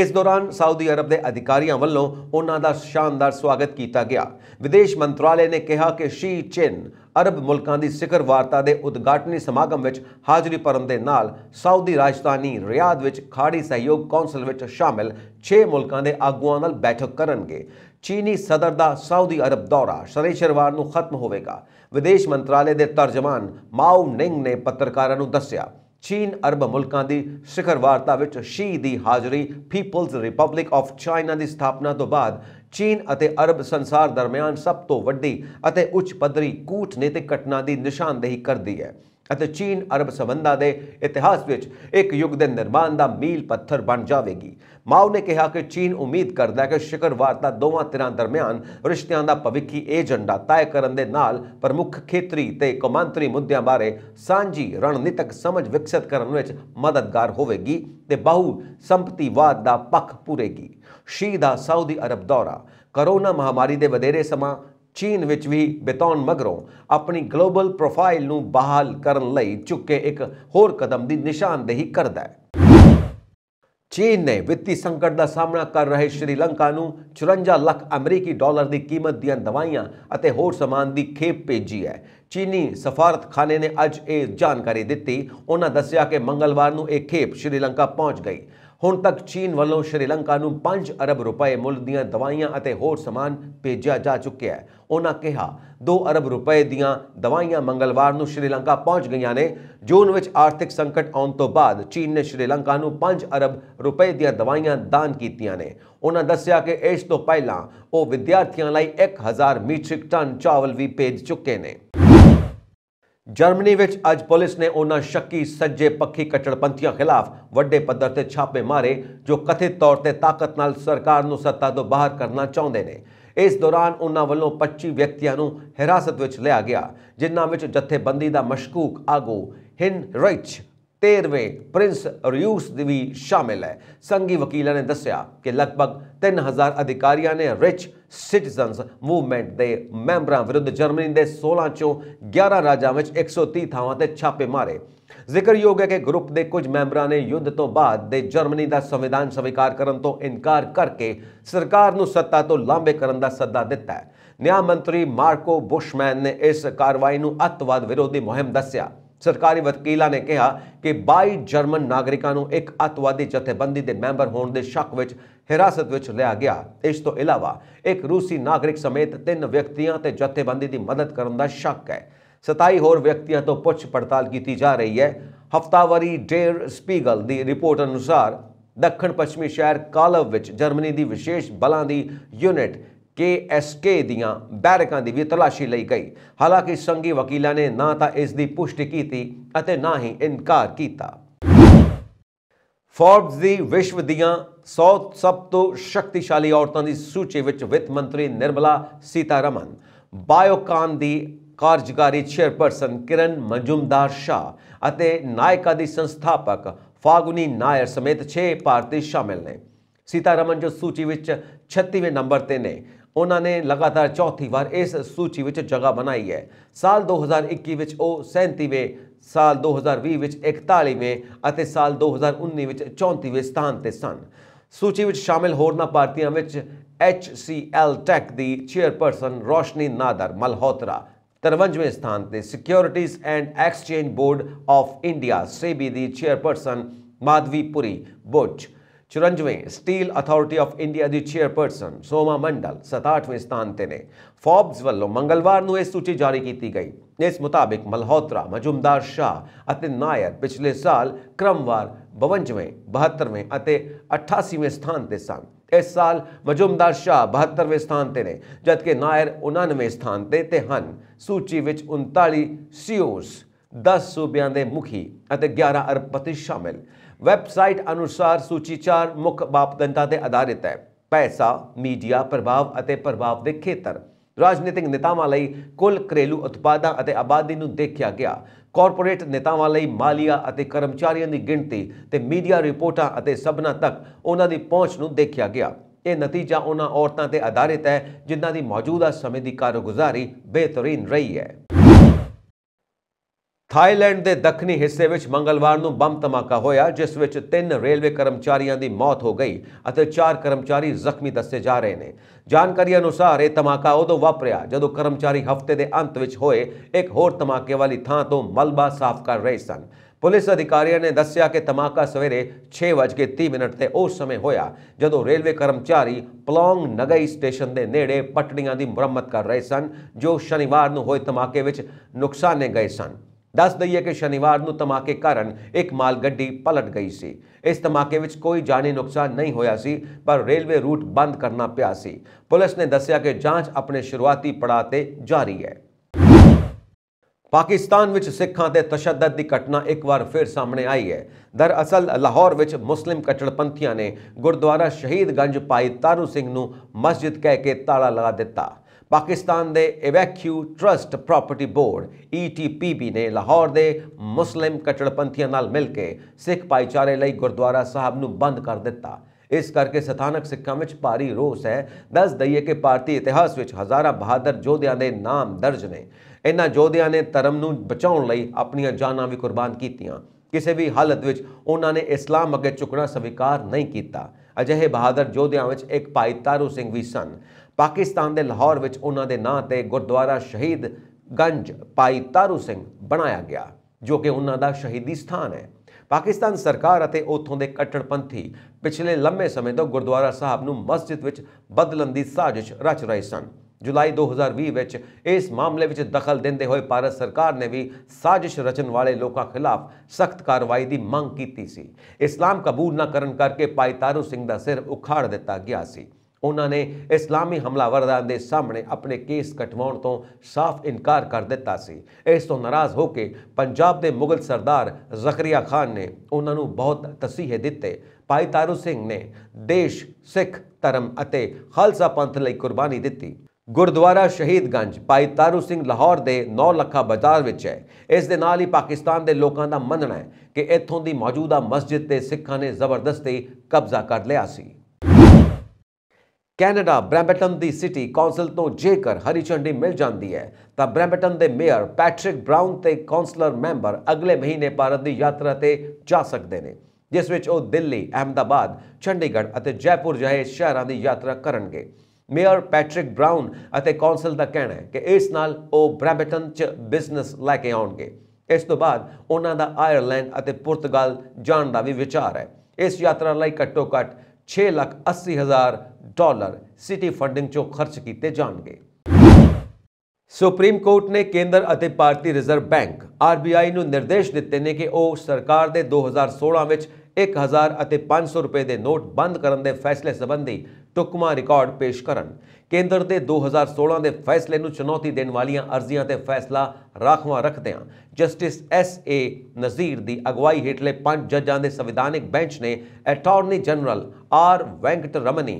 ਇਸ ਦੌਰਾਨ ਸਾਊਦੀ ਅਰਬ ਦੇ ਅਧਿਕਾਰੀਆਂ ਵੱਲੋਂ ਉਹਨਾਂ ਦਾ ਸ਼ਾਨਦਾਰ ਸਵਾਗਤ ਕੀਤਾ ਗਿਆ ਵਿਦੇਸ਼ ਮੰਤਰਾਲੇ ਨੇ ਕਿਹਾ ਕਿ ਸ਼ੀ ਚਿਨ ਅਰਬ ਮੁਲਕਾਂ ਦੀ ਸਿਖਰ ਵਾਰਤਾ ਦੇ ਉਦਘਾਟਨੀ ਸਮਾਗਮ ਵਿੱਚ ਹਾਜ਼ਰੀ ਭਰਨ ਦੇ ਨਾਲ ਸਾਊਦੀ ਰਾਜਧਾਨੀ ਰਿਆਦ ਵਿੱਚ ਖਾੜੀ ਸਹਿਯੋਗ ਕੌਂਸਲ ਵਿੱਚ ਸ਼ਾਮਲ 6 ਮੁਲਕਾਂ ਦੇ ਆਗੂਆਂ ਨਾਲ ਬੈਠਕ ਕਰਨਗੇ ਚੀਨੀ ਸਦਰ ਦਾ ਸਾਊਦੀ ਅਰਬ ਦੌਰਾ ਸ਼ਨੀਚਰਵਾਰ ਨੂੰ ਖਤਮ ਹੋਵੇਗਾ ਵਿਦੇਸ਼ ਮੰਤਰਾਲੇ ਦੇ ਤਰਜਮਾਨ ਮਾਉ ਨਿੰਗ ਨੇ ਪੱਤਰਕਾਰਾਂ ਨੂੰ ਦੱਸਿਆ ਚੀਨ ਅਰਬ ਮੁਲਕਾਂ ਦੀ ਸਿਖਰ ਵਾਰਤਾ ਵਿੱਚ ਸ਼ੀ ਦੀ ਹਾਜ਼ਰੀ ਪੀਪਲਜ਼ ਰਿਪਬਲਿਕ ਆਫ ਚਾਈਨਾ ਦੀ ਸਥਾਪਨਾ ਤੋਂ ਬਾਅਦ ਚੀਨ ਅਤੇ ਅਰਬ ਸੰਸਾਰ ਦਰਮਿਆਨ ਸਭ ਤੋਂ ਵੱਡੀ ਅਤੇ ਉੱਚ ਪੱਧਰੀ ਕੂਟਨੀਤਿਕ ਘਟਨਾ ਦੀ ਨਿਸ਼ਾਨਦੇਹੀ ਕਰਦੀ ਹੈ ਅਤੇ ਚੀਨ ਅਰਬ ਸਬੰਧਾਂ ਦੇ ਇਤਿਹਾਸ ਵਿੱਚ ਇੱਕ ਯੁੱਗ ਦੇ ਨਿਰਮਾਣ ਦਾ ਮੀਲ ਪੱਥਰ ਬਣ ਜਾਵੇਗੀ ਮਾਓ ਨੇ ਕਿਹਾ ਕਿ ਚੀਨ ਉਮੀਦ ਕਰਦਾ ਹੈ ਕਿ ਸ਼ਿਖਰ ਵਾਰਤਾ ਦੋਵਾਂ ਧਿਰਾਂ ਦਰਮਿਆਨ ਰਿਸ਼ਤਿਆਂ ਦਾ ਭਵਿੱਖੀ ਏਜੰਡਾ ਤੈਅ ਕਰਨ ਦੇ ਨਾਲ ਪ੍ਰਮੁੱਖ ਖੇਤਰੀ ਤੇ ਕੌਮਾਂਤਰੀ ਮੁੱਦਿਆਂ ਬਾਰੇ ਸਾਂਝੀ ਰਣਨੀਤਕ ਸਮਝ ਵਿਕਸਿਤ ਕਰਨ ਵਿੱਚ ਮਦਦਗਾਰ ਹੋਵੇਗੀ ਤੇ ਬਹੁ ਸੰਪਤੀਵਾਦ ਦਾ ਪੱਖ ਪੂਰੇਗੀ ਸ਼ੀ ਦਾ ਸਾਊਦੀ ਅਰਬ ਦੌਰਾ ਕਰੋਨਾ ਮਹਾਮਾਰੀ ਦੇ ਵਧੇਰੇ ਸਮਾਂ ਚੀਨ ਵਿੱਚ ਵੀ ਬਿਤਾਉਣ ਮਗਰੋਂ ਆਪਣੀ ਗਲੋਬਲ ਪ੍ਰੋਫਾਈਲ ਨੂੰ ਬਹਾਲ ਕਰਨ ਲਈ ਚੁੱਕੇ ਇੱਕ ਹੋਰ ਕਦਮ ਦੀ ਨਿਸ਼ਾਨਦੇਹੀ ਕਰਦਾ ਹੈ ਚੀਨ ਨੇ ਵਿੱਤੀ ਸੰਕਟ ਦਾ ਸਾਹਮਣਾ ਕਰ ਰਹੇ ਸ਼੍ਰੀਲੰਕਾ ਨੂੰ 54 ਲੱਖ ਅਮਰੀਕੀ ਡਾਲਰ ਦੀ ਕੀਮਤ ਦੀਆਂ ਦਵਾਈਆਂ ਅਤੇ ਹੋਰ ਸਮਾਨ ਦੀ ਖੇਪ ਭੇਜੀ ਹੈ ਚੀਨੀ ਸਫਾਰਤਖਾਨੇ ਨੇ ਅੱਜ ਇਹ ਜਾਣਕਾਰੀ ਦਿੱਤੀ ਉਹਨਾਂ ਦੱਸਿਆ ਕਿ ਮੰਗਲਵਾਰ ਨੂੰ ਇਹ ਖੇਪ ਸ਼੍ਰੀਲੰਕਾ ਪਹੁੰਚ ਗਈ ਹੁਣ ਤੱਕ ਚੀਨ ਵੱਲੋਂ ਸ਼੍ਰੀਲੰਕਾ ਨੂੰ 5 ਅਰਬ ਰੁਪਏ ਮੁੱਲ ਦੀਆਂ ਦਵਾਈਆਂ ਅਤੇ ਹੋਰ ਸਮਾਨ ਭੇਜਿਆ ਜਾ ਚੁੱਕਿਆ ਹੈ ਉਹਨਾਂ ਕਿਹਾ 2 ਅਰਬ ਰੁਪਏ ਦੀਆਂ ਦਵਾਈਆਂ ਮੰਗਲਵਾਰ ਨੂੰ ਸ਼੍ਰੀਲੰਕਾ ਪਹੁੰਚ ਗਈਆਂ ਨੇ ਜੂਨ ਵਿੱਚ ਆਰਥਿਕ ਸੰਕਟ ਆਉਣ ਤੋਂ ਬਾਅਦ ਚੀਨ ਨੇ ਸ਼੍ਰੀਲੰਕਾ ਨੂੰ 5 ਅਰਬ ਰੁਪਏ ਦੀਆਂ ਦਵਾਈਆਂ ਦਾਨ ਕੀਤੀਆਂ ਨੇ ਉਹਨਾਂ ਦੱਸਿਆ ਕਿ ਇਸ ਤੋਂ ਪਹਿਲਾਂ ਉਹ ਵਿਦਿਆਰਥੀਆਂ ਲਈ 1000 ਮੀਟ੍ਰਿਕ ਟਨ ਚਾਵਲ ਵੀ ਭੇਜ ਚੁੱਕੇ ਨੇ ਜਰਮਨੀ ਵਿੱਚ ਅੱਜ ਪੁਲਿਸ ਨੇ ਉਹਨਾਂ ਸ਼ੱਕੀ ਸੱਜੇ ਪੱਖੀ ਕਟੜਪੰਥੀਆਂ ਖਿਲਾਫ ਵੱਡੇ ਪੱਧਰ ਤੇ ਛਾਪੇ ਮਾਰੇ ਜੋ ਕਥਿਤ ਤੌਰ ਤੇ ਤਾਕਤ ਨਾਲ ਸਰਕਾਰ ਨੂੰ ਸੱਤਾ ਤੋਂ ਬਾਹਰ ਕਰਨਾ ਚਾਹੁੰਦੇ ਨੇ ਇਸ ਦੌਰਾਨ ਉਹਨਾਂ ਵੱਲੋਂ 25 ਵਿਅਕਤੀਆਂ ਨੂੰ ਹਿਰਾਸਤ ਵਿੱਚ ਲਿਆ ਗਿਆ ਜਿਨ੍ਹਾਂ ਵਿੱਚ ਜਥੇਬੰਦੀ ਦਾ ਮਸ਼ਕੂਕ ਆਗੂ ਹਿਨ ਰਾਈਚ 13ਵੇਂ ਪ੍ਰਿੰਸ ਰਿਊਸ ਵੀ ਸ਼ਾਮਿਲ ਹੈ ਸੰਗੀ ਵਕੀਲਾਂ ਨੇ ਦੱਸਿਆ ਕਿ ਲਗਭਗ 3000 ਅਧਿਕਾਰੀਆਂ ਨੇ ਰਿਚ ਸਿਟੀਜ਼ਨਸ ਮੂਵਮੈਂਟ ਦੇ ਮੈਂਬਰਾਂ ਵਿਰੁੱਧ ਜਰਮਨੀ ਦੇ 16 ਚੋਂ 11 ਰਾਜਾਂ ਵਿੱਚ 130 ਥਾਵਾਂ ਤੇ ਛਾਪੇ ਮਾਰੇ ਜ਼ਿਕਰਯੋਗ ਹੈ ਕਿ ਗਰੁੱਪ ਦੇ ਕੁਝ ਮੈਂਬਰਾਂ ਨੇ ਯੁੱਧ ਤੋਂ ਬਾਅਦ ਦੇ ਜਰਮਨੀ ਦਾ ਸੰਵਿਧਾਨ ਸਵੀਕਾਰ ਕਰਨ ਤੋਂ ਇਨਕਾਰ ਕਰਕੇ ਸਰਕਾਰ ਨੂੰ ਸੱਤਾ ਤੋਂ ਲਾਂਭੇ ਕਰਨ ਦਾ ਸੱਦਾ ਦਿੱਤਾ ਹੈ ਨਿਆਂ ਮੰਤਰੀ ਮਾਰਕੋ ਬੁਸ਼ਮੈਨ ਨੇ ਇਸ ਕਾਰਵਾਈ ਨੂੰ ਅਤਵਾਦ ਵਿਰੋਧੀ ਮੁਹਿੰਮ ਦੱਸਿਆ ਸਰਕਾਰੀ ਵਕੀਲਾਂ ਨੇ ਕਿਹਾ ਕਿ 22 ਜਰਮਨ ਨਾਗਰਿਕਾਂ ਨੂੰ ਇੱਕ ਅਤਵਾਦੀ ਜਥੇਬੰਦੀ ਦੇ ਮੈਂਬਰ ਹੋਣ ਦੇ ਸ਼ੱਕ ਵਿੱਚ ਹਿਰਾਸਤ ਵਿੱਚ ਲਿਆ ਗਿਆ ਇਸ ਤੋਂ ਇਲਾਵਾ ਇੱਕ ਰੂਸੀ ਨਾਗਰਿਕ ਸਮੇਤ ਤਿੰਨ ਵਿਅਕਤੀਆਂ ਤੇ ਜਥੇਬੰਦੀ ਦੀ ਮਦਦ ਕਰਨ ਦਾ ਸ਼ੱਕ ਹੈ 27 ਹੋਰ ਵਿਅਕਤੀਆਂ ਤੋਂ ਪੁੱਛ ਪੜਤਾਲ ਕੀਤੀ ਜਾ ਰਹੀ ਹੈ ਹਫਤਾਵਾਰੀ ਡੇਰ ਸਪੀਗਲ ਦੀ ਰਿਪੋਰਟ ਅਨੁਸਾਰ ਦੱਖਣ ਪੱਛਮੀ ਸ਼ਹਿਰ ਕਾਲਵ ਵਿੱਚ ਜਰਮਨੀ ਦੀ ਵਿਸ਼ੇਸ਼ ਬਲਾਂ ਦੀ ਯੂਨਿਟ ਕੇਐਸਕੇ ਦੀਆਂ ਬੈਰਕਾਂ ਦੀ ਵੀ ਤਲਾਸ਼ੀ ਲਈ ਗਈ ਹਾਲਾਂਕਿ ਸੰਗੀ ਵਕੀਲਾਂ ਨੇ ਨਾ ਤਾਂ ਇਸ ਦੀ ਪੁਸ਼ਟੀ ਕੀਤੀ ਅਤੇ ਨਾ ਹੀ ਇਨਕਾਰ ਕੀਤਾ ਫੋਰਬਸ ਦੀ ਵਿਸ਼ਵ ਦੀਆਂ 100 ਸਭ ਤੋਂ ਸ਼ਕਤੀਸ਼ਾਲੀ ਔਰਤਾਂ ਦੀ ਸੂਚੀ ਵਿੱਚ ਵਿੱਤ ਮੰਤਰੀ ਨਿਰਮਲਾ ਸੀਤਾਰਮਨ ਬਾਇਓਕਾਨ ਦੀ ਕਾਰਜਕਾਰੀ ਚੇਅਰਪਰਸਨ ਕਿਰਨ ਮਜੁਮਦਾਰ ਸ਼ਾ ਅਤੇ ਨਾਇਕਾ ਦੀ ਸੰਸਥਾਪਕ ਫਾਗੁਨੀ ਨਾਇਰ ਸਮੇਤ 6 ਭਾਰਤੀ ਸ਼ਾਮਿਲ ਨੇ ਸੀਤਾਰਮਨ ਜੋ ਸੂਚੀ ਵਿੱਚ 36ਵੇਂ ਨੰਬਰ ਤੇ ਨੇ ਉਹਨਾਂ ਨੇ ਲਗਾਤਾਰ ਚੌਥੀ ਵਾਰ ਇਸ ਸੂਚੀ ਵਿੱਚ ਜਗ੍ਹਾ ਬਣਾਈ ਹੈ ਸਾਲ 2021 ਵਿੱਚ ਉਹ 37ਵੇਂ ਸਾਲ 2020 ਵਿੱਚ 41ਵੇਂ ਅਤੇ ਸਾਲ 2019 ਵਿੱਚ 34ਵੇਂ ਸਥਾਨ ਤੇ ਸਨ ਸੂਚੀ ਵਿੱਚ ਸ਼ਾਮਿਲ ਹੋਰਨਾਂ ਪਾਰਟੀਆਂ ਵਿੱਚ HCL Tech ਦੀ ਚੇਅਰਪਰਸਨ ਰੋਸ਼ਨੀ ਨਾਦਰ ਮਲਹੋਤਰਾ 53ਵੇਂ ਸਥਾਨ ਤੇ Securities and Exchange Board of India SEBI ਦੀ ਚੇਅਰਪਰਸਨ ਪੁਰੀ ਬੁੱਚ 54ਵੇਂ ਸਟੀਲ ਅਥਾਰਟੀ ਆਫ ਇੰਡੀਆ ਦੀ ਚੇਅਰਪਰਸਨ ਸੋਮਾ ਮੰਡਲ 68ਵੇਂ ਸਥਾਨ ਤੇ ਨੇ ਫੋਰਬਸ ਵੱਲੋਂ ਮੰਗਲਵਾਰ ਨੂੰ ਇਹ ਸੂਚੀ ਜਾਰੀ ਕੀਤੀ ਗਈ ਇਸ ਮੁਤਾਬਕ ਮਲਹੋਤਰਾ ਮਜੁਮਦਾਰ ਸ਼ਾ ਅਤੇ ਨਾਇਰ ਪਿਛਲੇ ਸਾਲ ਕ੍ਰਮਵਾਰ 52ਵੇਂ 72ਵੇਂ ਅਤੇ 88ਵੇਂ ਸਥਾਨ ਤੇ ਸਨ ਇਸ ਸਾਲ ਮਜੁਮਦਾਰ ਸ਼ਾ 72ਵੇਂ ਸਥਾਨ ਤੇ ਨੇ ਜਦਕਿ ਨਾਇਰ 99ਵੇਂ ਸਥਾਨ ਤੇ ਤੇ ਹਨ ਸੂਚੀ ਵਿੱਚ 39 ਸੀਓਸ 10 ਸੂਬਿਆਂ ਦੇ ਮੁਖੀ ਅਤੇ 11 ਅਰਬਪਤੀ ਸ਼ਾਮਿਲ ਵੈਬਸਾਈਟ ਅਨੁਸਾਰ ਸੂਚੀ 4 ਮੁੱਖ ਬਾਪਦੰਦਾਂ ਤੇ ਆਧਾਰਿਤ ਹੈ ਪੈਸਾ ਮੀਡੀਆ ਪ੍ਰਭਾਵ ਅਤੇ ਪ੍ਰਭਾਵ ਦੇ ਖੇਤਰ ਰਾਜਨੀਤਿਕ ਨੇਤਾਵਾਂ ਲਈ ਕੁੱਲ ਘਰੇਲੂ ਉਤਪਾਦਾਂ ਅਤੇ ਆਬਾਦੀ ਨੂੰ ਦੇਖਿਆ ਗਿਆ ਕਾਰਪੋਰੇਟ ਨੇਤਾਵਾਂ ਲਈ ਮਾਲੀਆ ਅਤੇ ਕਰਮਚਾਰੀਆਂ ਦੀ ਗਿਣਤੀ ਤੇ ਮੀਡੀਆ ਰਿਪੋਰਟਾਂ ਅਤੇ ਸਭਨਾ ਤੱਕ ਉਹਨਾਂ ਦੀ ਪਹੁੰਚ ਨੂੰ ਦੇਖਿਆ ਗਿਆ ਇਹ ਨਤੀਜਾ ਉਹਨਾਂ ਔਰਤਾਂ ਤੇ ਆਧਾਰਿਤ ਹੈ ਜਿਨ੍ਹਾਂ ਦੀ ਮੌਜੂਦਾ ਸਮੇਂ ਦੀ ਕਾਰਗੁਜ਼ਾਰੀ ਬਿਹਤਰੀਨ ਰਹੀ ਹੈ ਥਾਈਲੈਂਡ ਦੇ ਦੱਖਣੀ ਹਿੱਸੇ ਵਿੱਚ ਮੰਗਲਵਾਰ ਨੂੰ ਬੰਬ ਧਮਾਕਾ ਹੋਇਆ ਜਿਸ ਵਿੱਚ ਤਿੰਨ ਰੇਲਵੇ ਕਰਮਚਾਰੀਆਂ ਦੀ ਮੌਤ ਹੋ ਗਈ ਅਤੇ ਚਾਰ ਕਰਮਚਾਰੀ ਜ਼ਖਮੀ ਦੱਸੇ ਜਾ ਰਹੇ ਨੇ ਜਾਣਕਾਰੀ ਅਨੁਸਾਰ ਇਹ ਧਮਾਕਾ ਉਦੋਂ ਵਾਪਰਿਆ ਜਦੋਂ ਕਰਮਚਾਰੀ ਹਫ਼ਤੇ ਦੇ ਅੰਤ ਵਿੱਚ ਹੋਏ ਇੱਕ ਹੋਰ ਧਮਾਕੇ ਵਾਲੀ ਥਾਂ ਤੋਂ ਮਲਬਾ ਸਾਫ਼ ਕਰ ਰਹੇ ਸਨ ਪੁਲਿਸ ਅਧਿਕਾਰੀਆਂ ਨੇ ਦੱਸਿਆ ਕਿ ਧਮਾਕਾ ਸਵੇਰੇ 6:30 ਮਿੰਟ ਤੇ ਉਸ ਸਮੇਂ ਹੋਇਆ ਜਦੋਂ ਰੇਲਵੇ ਕਰਮਚਾਰੀ ਪਲੌਂਗ ਨਗਈ ਸਟੇਸ਼ਨ ਦੇ ਨੇੜੇ ਪਟੜੀਆਂ ਦੀ ਮੁਰੰਮਤ ਕਰ ਰਹੇ ਸਨ ਜੋ ਸ਼ਨੀਵਾਰ ਨੂੰ ਹੋਏ ਧਮਾਕੇ ਵਿੱਚ ਨੁਕਸਾਨੇ ਗਏ ਸਨ ਦੱਸ ਦਈਏ ਕਿ ਸ਼ਨੀਵਾਰ ਨੂੰ ਧਮਾਕੇ ਕਾਰਨ ਇੱਕ ਮਾਲ ਗੱਡੀ ਪਲਟ ਗਈ ਸੀ ਇਸ ਧਮਾਕੇ ਵਿੱਚ ਕੋਈ ਜਾਨੀ ਨੁਕਸਾਨ ਨਹੀਂ ਹੋਇਆ ਸੀ ਪਰ ਰੇਲਵੇ ਰੂਟ ਬੰਦ ਕਰਨਾ ਪਿਆ ਸੀ ਪੁਲਿਸ ਨੇ ਦੱਸਿਆ ਕਿ ਜਾਂਚ ਆਪਣੇ ਸ਼ੁਰੂਆਤੀ ਪੜਾਅ ਤੇ ਜਾਰੀ ਹੈ ਪਾਕਿਸਤਾਨ ਵਿੱਚ ਸਿੱਖਾਂ ਤੇ ਤਸ਼ੱਦਦ ਦੀ ਘਟਨਾ ਇੱਕ ਵਾਰ ਫਿਰ ਸਾਹਮਣੇ ਆਈ ਹੈ ਦਰਅਸਲ ਲਾਹੌਰ ਵਿੱਚ ਮੁਸਲਿਮ ਕਟੜਪੰਥੀਆਂ ਨੇ ਗੁਰਦੁਆਰਾ ਸ਼ਹੀਦ ਗੰਜ ਪਾਈ ਤਾਰੂ ਸਿੰਘ ਨੂੰ ਮਸਜਿਦ ਕਹਿ ਕੇ ਤਾਲਾ ਲਗਾ ਦਿੱਤਾ ਪਾਕਿਸਤਾਨ ਦੇ Evacuee Trust Property Board ETPB ਨੇ ਲਾਹੌਰ ਦੇ ਮੁਸਲਿਮ ਕਟੜਪੰਥੀਆਂ ਨਾਲ ਮਿਲ ਕੇ ਸਿੱਖ ਭਾਈਚਾਰੇ ਲਈ ਗੁਰਦੁਆਰਾ ਸਾਹਿਬ ਨੂੰ ਬੰਦ ਕਰ ਦਿੱਤਾ ਇਸ ਕਰਕੇ ਸਥਾਨਕ ਸਿੱਖਾਂ ਵਿੱਚ ਭਾਰੀ ਰੋਸ ਹੈ ਦੱਸ ਦਈਏ ਕਿ ਭਾਰਤੀ ਇਤਿਹਾਸ ਵਿੱਚ ਹਜ਼ਾਰਾਂ ਬਹਾਦਰ ਯੋਧਿਆਂ ਦੇ ਨਾਮ ਦਰਜ ਨੇ ਇਹਨਾਂ ਯੋਧਿਆਂ ਨੇ ਧਰਮ ਨੂੰ ਬਚਾਉਣ ਲਈ ਆਪਣੀਆਂ ਜਾਨਾਂ ਵੀ ਕੁਰਬਾਨ ਕੀਤੀਆਂ ਕਿਸੇ ਵੀ ਹਾਲਤ ਵਿੱਚ ਉਹਨਾਂ ਨੇ ਇਸਲਾਮ ਅੱਗੇ ਝੁਕਣਾ ਸਵੀਕਾਰ ਨਹੀਂ ਕੀਤਾ ਅਜਿਹੇ ਬਹਾਦਰ ਯੋਧਿਆਂ ਵਿੱਚ ਇੱਕ ਭਾਈ ਤਾਰੂ ਸਿੰਘ ਵੀ ਸਨ ਪਾਕਿਸਤਾਨ ਦੇ ਲਾਹੌਰ ਵਿੱਚ ਉਹਨਾਂ ਦੇ ਨਾਂ ਤੇ ਗੁਰਦੁਆਰਾ ਸ਼ਹੀਦ ਗੰਜ ਪਾਈ ਤਾਰੂ ਸਿੰਘ ਬਣਾਇਆ ਗਿਆ ਜੋ ਕਿ ਉਹਨਾਂ ਦਾ ਸ਼ਹੀਦੀ ਸਥਾਨ ਹੈ ਪਾਕਿਸਤਾਨ ਸਰਕਾਰ ਅਤੇ ਉਥੋਂ ਦੇ ਕੱਟੜਪੰਥੀ ਪਿਛਲੇ ਲੰਮੇ ਸਮੇਂ ਤੋਂ ਗੁਰਦੁਆਰਾ ਸਾਹਿਬ ਨੂੰ ਮਸਜਿਦ ਵਿੱਚ ਬਦਲਣ ਦੀ ਸਾਜ਼ਿਸ਼ ਰਚ ਰਹੇ ਸਨ ਜੁਲਾਈ 2020 ਵਿੱਚ ਇਸ ਮਾਮਲੇ ਵਿੱਚ ਦਖਲ ਦਿੰਦੇ ਹੋਏ ਭਾਰਤ ਸਰਕਾਰ ਨੇ ਵੀ ਸਾਜ਼ਿਸ਼ ਰਚਣ ਵਾਲੇ ਲੋਕਾਂ ਖਿਲਾਫ ਸਖਤ ਕਾਰਵਾਈ ਦੀ ਮੰਗ ਕੀਤੀ ਸੀ ਇਸਲਾਮ ਕਬੂਲ ਨਾ ਕਰਨ ਕਰਕੇ ਪਾਈਤਾਰੂ ਸਿੰਘ ਦਾ ਸਿਰ ਉਖਾੜ ਦਿੱਤਾ ਗਿਆ ਸੀ ਉਹਨਾਂ ਨੇ ਇਸਲਾਮੀ ਹਮਲਾਵਰਾਂ ਦੇ ਸਾਹਮਣੇ ਆਪਣੇ ਕੇਸ ਕਟਵਾਉਣ ਤੋਂ ਸਾਫ਼ ਇਨਕਾਰ ਕਰ ਦਿੱਤਾ ਸੀ ਇਸ ਤੋਂ ਨਾਰਾਜ਼ ਹੋ ਕੇ ਪੰਜਾਬ ਦੇ ਮੁਗਲ ਸਰਦਾਰ ਜ਼ਖਰੀਆ ਖਾਨ ਨੇ ਉਹਨਾਂ ਨੂੰ ਬਹੁਤ ਤਸੀਹੇ ਦਿੱਤੇ ਭਾਈ ਤਾਰੂ ਸਿੰਘ ਨੇ ਦੇਸ਼ ਸਿੱਖ ਧਰਮ ਅਤੇ ਖਾਲਸਾ ਪੰਥ ਲਈ ਕੁਰਬਾਨੀ ਦਿੱਤੀ ਗੁਰਦੁਆਰਾ ਸ਼ਹੀਦ ਗੰਜ ਭਾਈ ਤਾਰੂ ਸਿੰਘ ਲਾਹੌਰ ਦੇ 9 ਲੱਖਾ ਬਾਜ਼ਾਰ ਵਿੱਚ ਹੈ ਇਸ ਦੇ ਨਾਲ ਹੀ ਪਾਕਿਸਤਾਨ ਦੇ ਲੋਕਾਂ ਦਾ ਮੰਨਣਾ ਹੈ ਕਿ ਇੱਥੋਂ ਦੀ ਮੌਜੂਦਾ ਮਸਜਿਦ ਤੇ ਸਿੱਖਾਂ ਨੇ ਜ਼ਬਰਦਸਤੀ ਕਬਜ਼ਾ ਕਰ ਲਿਆ ਸੀ ਕੈਨੇਡਾ ਬ੍ਰੈਂਬਟਨ ਦੀ ਸਿਟੀ ਕੌਂਸਲ ਤੋਂ ਜੇਕਰ ਹਰੀ ਝੰਡੀ ਮਿਲ ਜਾਂਦੀ ਹੈ ਤਾਂ ਬ੍ਰੈਂਬਟਨ ਦੇ ਮੇਅਰ ਪੈਟ੍ਰਿਕ ਬ੍ਰਾਊਨ ਤੇ ਕੌਂਸਲਰ ਮੈਂਬਰ ਅਗਲੇ ਮਹੀਨੇ ਭਾਰਤ ਦੀ ਯਾਤਰਾ ਤੇ ਜਾ ਸਕਦੇ ਨੇ ਜਿਸ ਵਿੱਚ ਉਹ ਦਿੱਲੀ ਅਹਮਦਾਬਾਦ ਚੰਡੀਗੜ੍ਹ ਅਤੇ ਜੈਪੁਰ ਜਿਹੇ ਸ਼ਹਿਰਾਂ ਦੀ ਯਾਤਰਾ ਕਰਨਗੇ ਮੇਅਰ ਪੈਟ੍ਰਿਕ ਬ੍ਰਾਊਨ ਅਤੇ ਕੌਂਸਲ ਦਾ ਕਹਿਣਾ ਹੈ ਕਿ ਇਸ ਨਾਲ ਉਹ ਬ੍ਰੈਂਬਟਨ 'ਚ ਬਿਜ਼ਨਸ ਲੈ ਕੇ ਆਉਣਗੇ ਇਸ ਤੋਂ ਬਾਅਦ ਉਹਨਾਂ ਦਾ ਆਇਰਲੈਂਡ ਅਤੇ ਪੁਰਤਗਾਲ ਜਾਣ ਦਾ ਵੀ ਵਿਚਾਰ ਹੈ ਇਸ ਯਾਤਰਾ ਲਈ ਘੱਟੋ-ਘੱਟ 6 ਲੱਖ 80 ਹਜ਼ਾਰ ਡਾਲਰ ਸਿਟੀ ਫੰਡਿੰਗ 'ਚੋਂ ਖਰਚ ਕੀਤੇ ਜਾਣਗੇ ਸੁਪਰੀਮ ਕੋਰਟ ਨੇ ਕੇਂਦਰ ਅਤੇ ਭਾਰਤੀ ਰਿਜ਼ਰਵ ਬੈਂਕ ਆਰਬੀਆਈ ਨੂੰ ਨਿਰਦੇਸ਼ ਦਿੱਤੇ ਨੇ ਕਿ ਉਹ ਸਰਕਾਰ ਦੇ 2016 ਵਿੱਚ 1000 ਅਤੇ 500 ਰੁਪਏ ਦੇ ਨੋਟ ਬੰਦ ਕਰਨ ਦੇ ਫੈਸਲੇ ਸੰਬੰਧੀ ਟੁਕਮਾ ਰਿਕਾਰਡ ਪੇਸ਼ ਕਰਨ ਕੇਂਦਰ ਦੇ 2016 ਦੇ ਫੈਸਲੇ ਨੂੰ ਚੁਣੌਤੀ ਦੇਣ ਵਾਲੀਆਂ ਅਰਜ਼ੀਆਂ ਤੇ ਫੈਸਲਾ ਰਾਖਵਾਂ ਹਾਂ ਜਸਟਿਸ ਐਸ ਏ ਨਜ਼ੀਰ ਦੀ ਅਗਵਾਈ ਹੇਠਲੇ ਪੰਜ ਜੱਜਾਂ ਦੇ ਸੰਵਿਧਾਨਿਕ ਬੈਂਚ ਨੇ attorney general R Venkataramani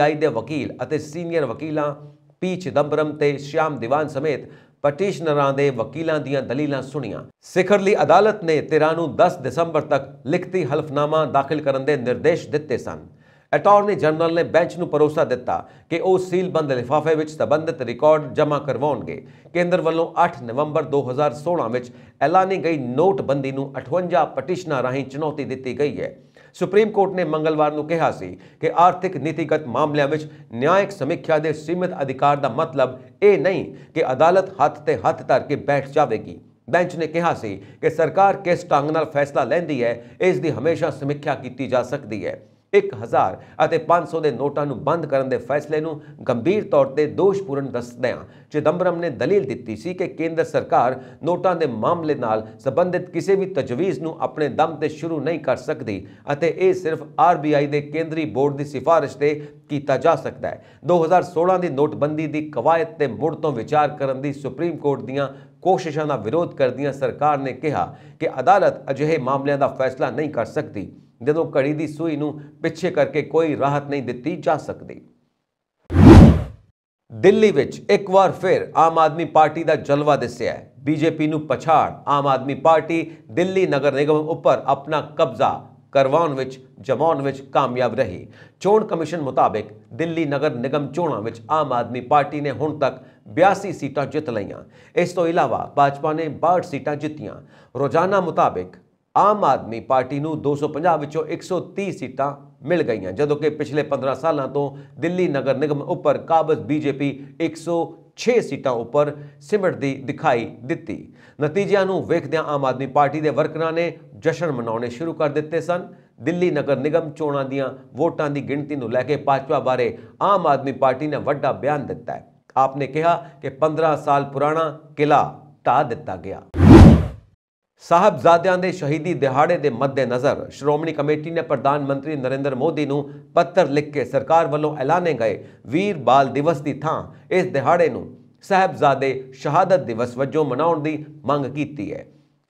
ਆਈ ਦੇ ਵਕੀਲ ਅਤੇ ਸੀਨੀਅਰ ਵਕੀਲਾਂ ਪੀ ਚਿਦੰਬਰਮ ਤੇ ਸ਼ਿਆਮ ਦੀਵਾਨ ਸਮੇਤ ਪਟੀਸ਼ਨਰਾਂ ਦੇ ਵਕੀਲਾਂ ਦੀਆਂ ਦਲੀਲਾਂ ਸੁਣੀਆਂ ਸਿਖਰਲੀ ਅਦਾਲਤ ਨੇ 13 ਨੂੰ 10 ਦਸੰਬਰ ਤੱਕ ਲਿਖਤੀ ਹਲਫਨਾਮਾ ਦਾਖਲ ਕਰਨ ਦੇ ਨਿਰਦੇਸ਼ ਦਿੱਤੇ ਸਨ ਅਟਾਰਨੀ ਜਨਰਲ ਨੇ ਬੈਂਚ ਨੂੰ ਪਰੋਸਾ ਦਿੱਤਾ ਕਿ ਉਹ ਸੀਲਬੰਦ ਲਿਫਾਫੇ ਵਿੱਚ ਸਬੰਧਤ ਰਿਕਾਰਡ ਜਮ੍ਹਾਂ ਕਰਵਾਉਣਗੇ ਕੇਂਦਰ ਵੱਲੋਂ 8 ਨਵੰਬਰ 2016 ਵਿੱਚ ਐਲਾਨੀ ਗਈ ਨੋਟਬੰਦੀ ਨੂੰ 58 ਪਟੀਸ਼ਨਾਂ ਰਾਹੀਂ ਚੁਣੌਤੀ ਦਿੱਤੀ ਗਈ ਹੈ ਸੁਪਰੀਮ ਕੋਰਟ ਨੇ ਮੰਗਲਵਾਰ ਨੂੰ ਕਿਹਾ ਸੀ ਕਿ ਆਰਥਿਕ ਨੀਤੀਗਤ ਮਾਮਲਿਆਂ ਵਿੱਚ ਨਿਆਇਕ ਸਮੀਖਿਆ ਦੇ ਸੀਮਿਤ ਅਧਿਕਾਰ ਦਾ ਮਤਲਬ ਇਹ ਨਹੀਂ ਕਿ ਅਦਾਲਤ ਹੱਥ ਤੇ ਹੱਥ ਧਰ ਕੇ ਬੈਠ ਜਾਵੇਗੀ ਬੈਂਚ ਨੇ ਕਿਹਾ ਸੀ ਕਿ ਸਰਕਾਰ ਕਿਸ ਢੰਗ ਨਾਲ ਫੈਸਲਾ ਲੈਂਦੀ ਹੈ ਇਸ ਦੀ ਹਮੇਸ਼ਾ ਸਮੀਖਿਆ ਕੀਤੀ ਜਾ ਸਕਦੀ ਹੈ 1000 ਅਤੇ 500 ਦੇ ਨੋਟਾਂ ਨੂੰ ਬੰਦ ਕਰਨ ਦੇ ਫੈਸਲੇ ਨੂੰ ਗੰਭੀਰ ਤੌਰ ਤੇ ਦੋਸ਼ਪੂਰਨ ਦੱਸਦਿਆਂ ਚਿਦੰਬਰਮ ਨੇ ਦਲੀਲ ਦਿੱਤੀ ਸੀ ਕਿ ਕੇਂਦਰ ਸਰਕਾਰ ਨੋਟਾਂ ਦੇ ਮਾਮਲੇ ਨਾਲ ਸੰਬੰਧਿਤ ਕਿਸੇ ਵੀ ਤਜਵੀਜ਼ ਨੂੰ ਆਪਣੇ ਦਮ ਤੇ ਸ਼ੁਰੂ ਨਹੀਂ ਕਰ ਸਕਦੀ ਅਤੇ ਇਹ ਸਿਰਫ ਆਰਬੀਆਈ ਦੇ ਕੇਂਦਰੀ ਬੋਰਡ ਦੀ ਸਿਫਾਰਿਸ਼ ਤੇ ਕੀਤਾ ਜਾ ਸਕਦਾ ਹੈ 2016 ਦੀ ਨੋਟਬੰਦੀ ਦੀ ਕਵਾਇਦ ਤੇ ਮੁੜ ਤੋਂ ਵਿਚਾਰ ਕਰਨ ਦੀ ਸੁਪਰੀਮ ਕੋਰਟ ਦੀਆਂ ਕੋਸ਼ਿਸ਼ਾਂ ਦਾ ਵਿਰੋਧ ਕਰਦਿਆਂ ਸਰਕਾਰ ਨੇ ਕਿਹਾ ਕਿ ਅਦਾਲਤ ਅਜਿਹੇ ਮਾਮਲਿਆਂ ਦਾ ਫੈਸਲਾ ਨਹੀਂ ਕਰ ਸਕਦੀ ਜਦੋਂ ਘੜੀ ਦੀ ਸੂਈ ਨੂੰ ਪਿੱਛੇ ਕਰਕੇ ਕੋਈ ਰਾਹਤ ਨਹੀਂ ਦਿੱਤੀ ਜਾ ਸਕਦੀ ਦਿੱਲੀ ਵਿੱਚ ਇੱਕ ਵਾਰ ਫਿਰ ਆਮ ਆਦਮੀ ਪਾਰਟੀ ਦਾ ਜਲਵਾ ਦਿਸਿਆ ਹੈ ਬੀਜੇਪੀ ਨੂੰ ਪਛਾੜ ਆਮ ਆਦਮੀ ਪਾਰਟੀ ਦਿੱਲੀ ਨਗਰ ਨਿਗਮ ਉੱਪਰ ਆਪਣਾ ਕਬਜ਼ਾ ਕਰਵਾਉਣ ਵਿੱਚ ਜਮਾਉਣ ਵਿੱਚ ਕਾਮਯਾਬ ਰਹੀ ਚੋਣ ਕਮਿਸ਼ਨ ਮੁਤਾਬਕ ਦਿੱਲੀ ਨਗਰ ਨਿਗਮ ਚੋਣਾਂ ਵਿੱਚ ਆਮ ਆਦਮੀ ਪਾਰਟੀ ਨੇ ਹੁਣ ਤੱਕ 82 ਸੀਟਾਂ ਜਿੱਤ ਲਈਆਂ ਇਸ ਤੋਂ ਇਲਾਵਾ ਭਾਜਪਾ ਨੇ 62 ਸੀਟਾਂ ਜਿੱਤੀਆਂ ਰੋਜ਼ਾਨਾ ਮੁਤਾਬਕ ਆਮ ਆਦਮੀ ਪਾਰਟੀ ਨੂੰ 250 ਵਿੱਚੋਂ 130 ਸੀਟਾਂ ਮਿਲ ਗਈਆਂ ਜਦੋਂ ਕਿ ਪਿਛਲੇ 15 ਸਾਲਾਂ ਤੋਂ ਦਿੱਲੀ ਨਗਰ ਨਿਗਮ ਉੱਪਰ ਕਾਬਜ਼ ਬੀਜੇਪੀ 106 ਸੀਟਾਂ ਉੱਪਰ ਸਿਮਟਦੀ ਦਿਖਾਈ ਦਿੱਤੀ ਨਤੀਜਿਆਂ ਨੂੰ ਵੇਖਦਿਆਂ ਆਮ ਆਦਮੀ ਪਾਰਟੀ ਦੇ ਵਰਕਰਾਂ ਨੇ ਜਸ਼ਨ ਮਨਾਉਣੇ ਸ਼ੁਰੂ ਕਰ ਦਿੱਤੇ ਸਨ ਦਿੱਲੀ ਨਗਰ ਨਿਗਮ ਚੋਣਾਂ ਦੀਆਂ ਵੋਟਾਂ ਦੀ ਗਿਣਤੀ ਨੂੰ ਲੈ ਕੇ ਪਾਚਵਾ ਬਾਰੇ ਆਮ ਆਦਮੀ ਪਾਰਟੀ ਨੇ ਵੱਡਾ ਬਿਆਨ ਦਿੱਤਾ ਹੈ ਆਪਨੇ ਕਿਹਾ ਕਿ 15 ਸਾਲ ਪੁਰਾਣਾ ਕਿਲਾ ਢਾ ਦਿੱਤਾ ਗਿਆ ਸਾਹਿਬਜ਼ਾਦਿਆਂ ਦੇ ਸ਼ਹੀਦੀ ਦਿਹਾੜੇ ਦੇ ਮੱਦੇਨਜ਼ਰ ਸ਼੍ਰੋਮਣੀ ਕਮੇਟੀ ਨੇ ਪ੍ਰਧਾਨ ਮੰਤਰੀ ਨਰਿੰਦਰ ਮੋਦੀ ਨੂੰ ਪੱਤਰ ਲਿਖ ਕੇ ਸਰਕਾਰ ਵੱਲੋਂ ਐਲਾਨੇ ਗਏ ਵੀਰ ਬਾਲ ਦਿਵਸ ਦੀ ਥਾਂ ਇਸ ਦਿਹਾੜੇ ਨੂੰ ਸਾਹਿਬਜ਼ਾਦੇ ਸ਼ਹਾਦਤ ਦਿਵਸ ਵਜੋਂ ਮਨਾਉਣ ਦੀ ਮੰਗ ਕੀਤੀ ਹੈ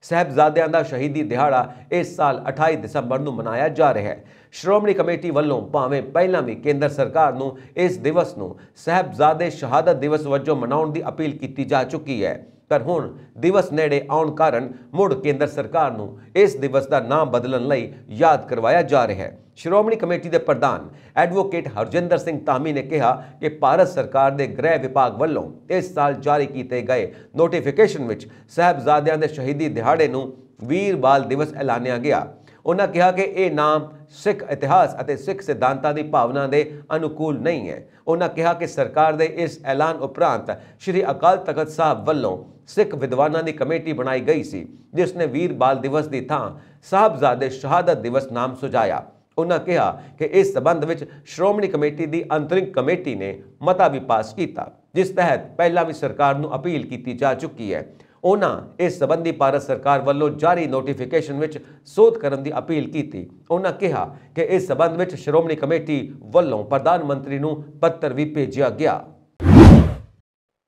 ਸਾਹਿਬਜ਼ਾਦਿਆਂ ਦਾ ਸ਼ਹੀਦੀ ਦਿਹਾੜਾ ਇਸ ਸਾਲ 28 ਦਸੰਬਰ ਨੂੰ ਮਨਾਇਆ ਜਾ ਰਿਹਾ ਹੈ ਸ਼੍ਰੋਮਣੀ ਕਮੇਟੀ ਵੱਲੋਂ ਭਾਵੇਂ ਪਹਿਲਾਂ ਵੀ ਕੇਂਦਰ ਸਰਕਾਰ ਨੂੰ ਇਸ ਦਿਵਸ ਨੂੰ ਸਾਹਿਬਜ਼ਾਦੇ ਸ਼ਹਾਦਤ ਦਿਵਸ ਵਜੋਂ ਮਨਾਉਣ ਦੀ ਅਪੀਲ ਕੀਤੀ ਜਾ ਚੁੱਕੀ ਹੈ ਪਰ ਹੁਣ ਦਿਵਸ ਨੇੜੇ ਆਉਣ ਕਾਰਨ ਮੁੜ ਕੇਂਦਰ ਸਰਕਾਰ ਨੂੰ ਇਸ ਦਿਵਸ ਦਾ ਨਾਮ ਬਦਲਣ ਲਈ ਯਾਦ ਕਰਵਾਇਆ ਜਾ ਰਿਹਾ ਹੈ ਸ਼੍ਰੋਮਣੀ ਕਮੇਟੀ ਦੇ ਪ੍ਰਧਾਨ ਐਡਵੋਕੇਟ ਹਰਜਿੰਦਰ ਸਿੰਘ ਤਾਮੀ ਨੇ ਕਿਹਾ ਕਿ ਭਾਰਤ ਸਰਕਾਰ ਦੇ ਗ੍ਰਹਿ ਵਿਭਾਗ ਵੱਲੋਂ ਇਸ ਸਾਲ ਜਾਰੀ ਕੀਤੇ ਗਏ ਨੋਟੀਫਿਕੇਸ਼ਨ ਵਿੱਚ ਸਹਬਜ਼ਾਦਿਆਂ ਦੇ ਸ਼ਹੀਦੀ ਦਿਹਾੜੇ ਨੂੰ ਵੀਰ ਬਾਲ ਦਿਵਸ ਐਲਾਨਿਆ ਗਿਆ ਉਹਨਾਂ ਕਿਹਾ ਕਿ ਇਹ ਨਾਮ ਸਿੱਖ ਇਤਿਹਾਸ ਅਤੇ ਸਿੱਖ ਸਿਧਾਂਤਾਂ ਦੀ ਭਾਵਨਾ ਦੇ ਅਨੁਕੂਲ ਨਹੀਂ ਹੈ ਉਹਨਾਂ ਕਿਹਾ ਕਿ ਸਰਕਾਰ ਦੇ ਇਸ ਐਲਾਨ ਉਪਰੰਤ ਸ਼੍ਰੀ ਅਕਾਲ ਤਖਤ ਸਾਹਿਬ ਵੱਲੋਂ ਸਿੱਖ ਵਿਦਵਾਨਾਂ ਦੀ ਕਮੇਟੀ ਬਣਾਈ ਗਈ ਸੀ ਜਿਸ ਨੇ ਵੀਰ ਬਾਲ ਦਿਵਸ ਦੀ ਥਾਂ ਸਾਹਿਬਜ਼ਾਦੇ ਸ਼ਹਾਦਤ ਦਿਵਸ ਨਾਮ ਸੁਝਾਇਆ ਉਹਨਾਂ ਕਿਹਾ ਕਿ ਇਸ ਸਬੰਧ ਵਿੱਚ ਸ਼੍ਰੋਮਣੀ ਕਮੇਟੀ ਦੀ ਅੰਤਰਿੰਗ ਕਮੇਟੀ ਨੇ ਮਤਾ ਵੀ ਪਾਸ ਕੀਤਾ ਜਿਸ ਤਹਿਤ ਪਹਿਲਾਂ ਵੀ ਸਰਕਾਰ ਨੂੰ ਅਪੀਲ ਕੀਤੀ ਜਾ ਚੁੱਕੀ ਹੈ ਉਹਨਾਂ ਇਸ ਸਬੰਧੀ ਭਾਰਤ ਸਰਕਾਰ ਵੱਲੋਂ ਜਾਰੀ ਨੋਟੀਫਿਕੇਸ਼ਨ ਵਿੱਚ ਸੋਧ ਕਰਨ ਦੀ ਅਪੀਲ ਕੀਤੀ ਉਹਨਾਂ ਕਿਹਾ ਕਿ ਇਸ ਸਬੰਧ ਵਿੱਚ ਸ਼੍ਰੋਮਣੀ ਕਮੇਟੀ ਵੱਲੋਂ ਪ੍ਰਧਾਨ ਮੰਤਰੀ ਨੂੰ ਪੱਤਰ ਵੀ ਭੇਜਿਆ ਗਿਆ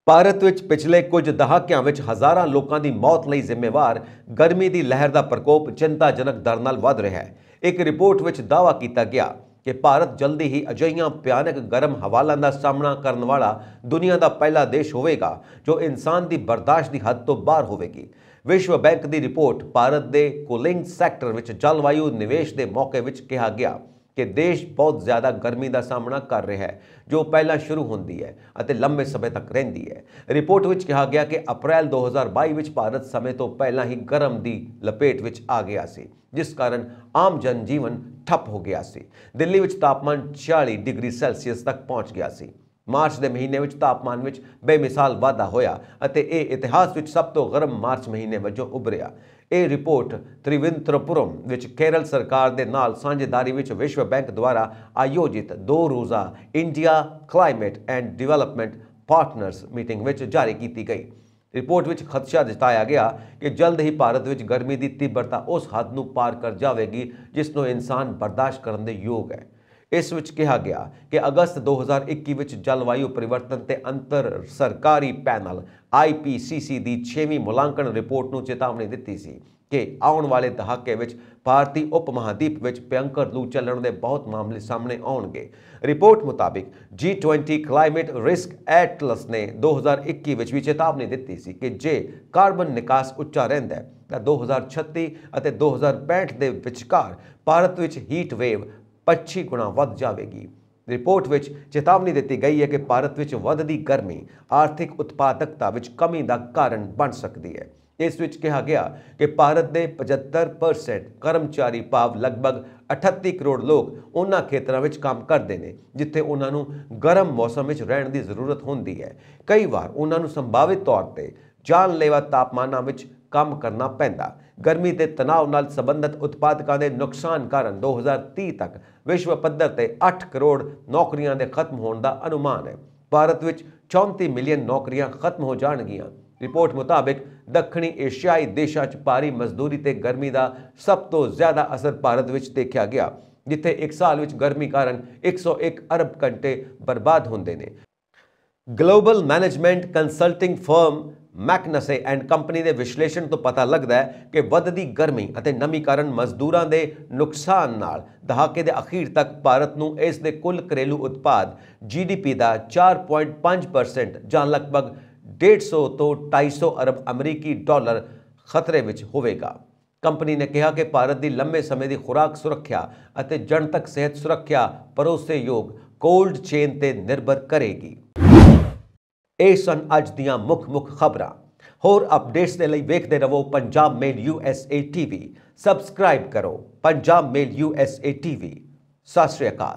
ਭਾਰਤ ਵਿੱਚ ਪਿਛਲੇ ਕੁਝ ਦਹਾਕਿਆਂ ਵਿੱਚ ਹਜ਼ਾਰਾਂ ਲੋਕਾਂ ਦੀ ਮੌਤ ਲਈ ਜ਼ਿੰਮੇਵਾਰ ਗਰਮੀ ਦੀ ਲਹਿਰ ਦਾ ਪ੍ਰਕੋਪ ਚਿੰਤਾਜਨਕ ਦਰ ਨਾਲ ਵਧ ਰਿਹਾ ਹੈ ਇੱਕ ਰਿਪੋਰਟ ਵਿੱਚ ਦਾਅਵਾ ਕੀਤਾ ਗਿਆ ਕਿ ਭਾਰਤ ਜਲਦੀ ਹੀ ਅਜਈਆਂ ਭਿਆਨਕ ਗਰਮ ਹਵਾਲਾਂ ਦਾ ਸਾਹਮਣਾ ਕਰਨ ਵਾਲਾ ਦੁਨੀਆ ਦਾ ਪਹਿਲਾ ਦੇਸ਼ ਹੋਵੇਗਾ ਜੋ ਇਨਸਾਨ ਦੀ ਬਰਦਾਸ਼ਤ ਦੀ ਹੱਦ ਤੋਂ ਬਾਹਰ ਹੋਵੇਗੀ ਵਿਸ਼ਵ ਬੈਂਕ ਦੀ ਰਿਪੋਰਟ ਭਾਰਤ ਦੇ ਕੂਲਿੰਗ ਸੈਕਟਰ ਵਿੱਚ ਜਲਵਾਯੂ ਨਿਵੇਸ਼ ਦੇ ਮੌਕੇ ਵਿੱਚ ਕਿਹਾ ਗਿਆ ਕਿ ਦੇਸ਼ ਬਹੁਤ ਜ਼ਿਆਦਾ ਗਰਮੀ ਦਾ ਸਾਹਮਣਾ ਕਰ ਰਿਹਾ ਹੈ ਜੋ ਪਹਿਲਾਂ ਸ਼ੁਰੂ ਹੁੰਦੀ ਹੈ ਅਤੇ ਲੰਬੇ ਸਮੇਂ ਤੱਕ ਰਹਿੰਦੀ ਹੈ ਰਿਪੋਰਟ ਵਿੱਚ ਕਿਹਾ ਗਿਆ ਕਿ ਅਪ੍ਰੈਲ 2022 ਵਿੱਚ ਭਾਰਤ ਸਮੇਂ ਤੋਂ ਪਹਿਲਾਂ ਹੀ ਗਰਮ ਦੀ ਲਪੇਟ ਵਿੱਚ ਆ ਗਿਆ ਸੀ ਜਿਸ ਕਾਰਨ ਆਮ ਜਨਜੀਵਨ ਠੱਪ ਹੋ ਗਿਆ ਸੀ ਦਿੱਲੀ ਵਿੱਚ ਤਾਪਮਾਨ 40 ਡਿਗਰੀ ਸੈਲਸੀਅਸ ਤੱਕ ਪਹੁੰਚ ਗਿਆ ਸੀ ਮਾਰਚ ਦੇ ਮਹੀਨੇ ਵਿੱਚ ਤਾਪਮਾਨ ਵਿੱਚ ਬੇਮਿਸਾਲ ਵਾਧਾ ਹੋਇਆ ਅਤੇ ਇਹ ਇਤਿਹਾਸ ਵਿੱਚ ਸਭ ਤੋਂ ਗਰਮ ਮਾਰਚ ਮਹੀਨੇ ਵਜੋਂ ਉਭਰਿਆ ਇਹ ਰਿਪੋਰਟ ਤ੍ਰਿਵਿੰਦਰਪੁਰਮ ਵਿੱਚ ਕੇਰਲ ਸਰਕਾਰ ਦੇ ਨਾਲ ਸਾਂਝੇਦਾਰੀ ਵਿੱਚ ਵਿਸ਼ਵ ਬੈਂਕ ਦੁਆਰਾ ਆਯੋਜਿਤ ਦੋ ਰੋਜ਼ਾ India Climate and Development Partners meeting ਵਿੱਚ ਜਾਰੀ ਕੀਤੀ ਗਈ ਰਿਪੋਰਟ ਵਿੱਚ ਖਦਸ਼ਾ ਜਤਾਇਆ ਗਿਆ ਕਿ ਜਲਦ ਹੀ ਭਾਰਤ ਵਿੱਚ ਗਰਮੀ ਦੀ ਤੀਬਰਤਾ ਉਸ ਹੱਦ ਨੂੰ ਪਾਰ ਕਰ ਜਾਵੇਗੀ ਜਿਸ ਨੂੰ ਇਨਸਾਨ ਬਰਦਾਸ਼ਤ ਕਰਨ ਦੇ ਯੋਗ ਹੈ ਇਸ ਵਿੱਚ ਕਿਹਾ ਗਿਆ ਕਿ ਅਗਸਤ 2021 ਵਿੱਚ ਜਲਵਾਯੂ ਪਰਿਵਰਤਨ ਤੇ ਅੰਤਰ ਸਰਕਾਰੀ ਪੈਨਲ IPCC ਦੀ 6ਵੀਂ ਮੁਲਾਂਕਣ ਰਿਪੋਰਟ ਨੂੰ ਚੇਤਾਵਨੀ ਦਿੱਤੀ ਸੀ ਕਿ ਆਉਣ ਵਾਲੇ ਦਹਾਕੇ ਵਿੱਚ ਭਾਰਤੀ ਉਪ ਮਹਾਦੀਪ ਵਿੱਚ ਭਿਆੰਕਰ ਲੂ ਚੱਲਣ ਦੇ ਬਹੁਤ ਮਾਮਲੇ ਸਾਹਮਣੇ ਆਉਣਗੇ ਰਿਪੋਰਟ ਮੁਤਾਬਿਕ G20 ਕਲਾਈਮੇਟ ਰਿਸਕ ਐਟਲਸ ਨੇ 2021 ਵਿੱਚ ਵੀ ਚੇਤਾਵਨੀ ਦਿੱਤੀ ਸੀ ਕਿ ਜੇ ਕਾਰਬਨ ਨਿਕਾਸ ਉੱਚਾ ਰਹਿੰਦਾ ਹੈ ਤਾਂ 2036 ਅਤੇ 2065 ਦੇ ਵਿਚਕਾਰ ਭਾਰਤ ਵਿੱਚ ਹੀਟ ਵੇਵ 25 ਗੁਣਾ ਵੱਧ ਜਾਵੇਗੀ ਰਿਪੋਰਟ ਵਿੱਚ ਚੇਤਾਵਨੀ ਦਿੱਤੀ ਗਈ ਹੈ ਕਿ ਭਾਰਤ ਵਿੱਚ ਵੱਧਦੀ ਗਰਮੀ ਆਰਥਿਕ ਉਤਪਾਦਕਤਾ ਵਿੱਚ ਕਮੀ ਦਾ ਕਾਰਨ ਬਣ ਸਕਦੀ ਹੈ ਇਸ ਵਿੱਚ ਕਿਹਾ ਗਿਆ ਕਿ ਭਾਰਤ ਦੇ 75% ਕਰਮਚਾਰੀ ਪਾਵ ਲਗਭਗ 38 ਕਰੋੜ ਲੋਕ ਉਹਨਾਂ ਖੇਤਰਾਂ ਵਿੱਚ ਕੰਮ ਕਰਦੇ ਨੇ ਜਿੱਥੇ ਉਹਨਾਂ ਨੂੰ ਗਰਮ ਮੌਸਮ ਵਿੱਚ ਰਹਿਣ ਦੀ ਜ਼ਰੂਰਤ ਹੁੰਦੀ ਹੈ ਕਈ ਵਾਰ ਉਹਨਾਂ ਨੂੰ ਸੰਭਾਵਿਤ ਤੌਰ ਤੇ ਜਾਨਲੇਵਾ ਤਾਪਮਾਨਾਂ ਵਿੱਚ ਕੰਮ ਕਰਨਾ ਪੈਂਦਾ ਗਰਮੀ ਦੇ ਤਣਾਅ ਨਾਲ ਸੰਬੰਧਿਤ ਉਤਪਾਦਕਾਂ ਦੇ ਨੁਕਸਾਨ ਕਾਰਨ 2030 ਤੱਕ ਵਿਸ਼ਵ ਪੱਧਰ ਤੇ 8 ਕਰੋੜ ਨੌਕਰੀਆਂ ਦੇ ਖਤਮ ਹੋਣ ਦਾ ਅਨੁਮਾਨ ਹੈ ਭਾਰਤ ਵਿੱਚ 34 ਮਿਲੀਅਨ ਨੌਕਰੀਆਂ ਖਤਮ ਹੋ ਜਾਣਗੀਆਂ ਰਿਪੋਰਟ ਮੁਤਾਬਕ ਦੱਖਣੀ ਏਸ਼ੀਆਈ ਦੇਸ਼ਾਂ 'ਚ ਭਾਰੀ ਮਜ਼ਦੂਰੀ ਤੇ ਗਰਮੀ ਦਾ ਸਭ ਤੋਂ ਜ਼ਿਆਦਾ ਅਸਰ ਭਾਰਤ ਵਿੱਚ ਦੇਖਿਆ ਗਿਆ ਜਿੱਥੇ ਇੱਕ ਸਾਲ ਵਿੱਚ ਗਰਮੀ ਕਾਰਨ 101 ਅਰਬ ਘੰਟੇ ਬਰਬਾਦ ਹੁੰਦੇ ਨੇ global management consulting firm McKinsey and company ਦੇ ਵਿਸ਼ਲੇਸ਼ਣ ਤੋਂ ਪਤਾ ਲੱਗਦਾ ਹੈ ਕਿ ਵੱਧਦੀ ਗਰਮੀ ਅਤੇ ਨਮੀ ਕਾਰਨ ਮਜ਼ਦੂਰਾਂ ਦੇ ਨੁਕਸਾਨ ਨਾਲ ਦਹਾਕੇ ਦੇ ਅਖੀਰ ਤੱਕ ਭਾਰਤ ਨੂੰ ਇਸ ਦੇ ਕੁੱਲ ਘਰੇਲੂ ਉਤਪਾਦ ਜੀਡੀਪੀ ਦਾ 4.5% ਜਾਂ ਲਗਭਗ 150 ਤੋਂ 250 ਅਰਬ ਅਮਰੀਕੀ ਡਾਲਰ ਖਤਰੇ ਵਿੱਚ ਹੋਵੇਗਾ ਕੰਪਨੀ ਨੇ ਕਿਹਾ ਕਿ ਭਾਰਤ ਦੀ ਲੰਬੇ ਸਮੇਂ ਦੀ ਖੁਰਾਕ ਸੁਰੱਖਿਆ ਅਤੇ ਜਨਤਕ ਸਿਹਤ ਸੁਰੱਖਿਆ ਭਰੋਸੇਯੋਗ ਕੋਲਡ ਚੇਨ ਤੇ ਨਿਰਭਰ ਕਰੇਗੀ ਇਹ ਸਨ ਅੱਜ ਦੀਆਂ ਮੁੱਖ-ਮੁੱਖ ਖਬਰਾਂ ਹੋਰ ਅਪਡੇਟਸ ਦੇ ਲਈ ਵੇਖਦੇ ਰਹੋ Punjab Mail USA TV subscribe ਕਰੋ ਪੰਜਾਬ ਮੇਲ ਯੂਐਸਏ ਟੀਵੀ ਸਤਿ ਸ਼੍ਰੀ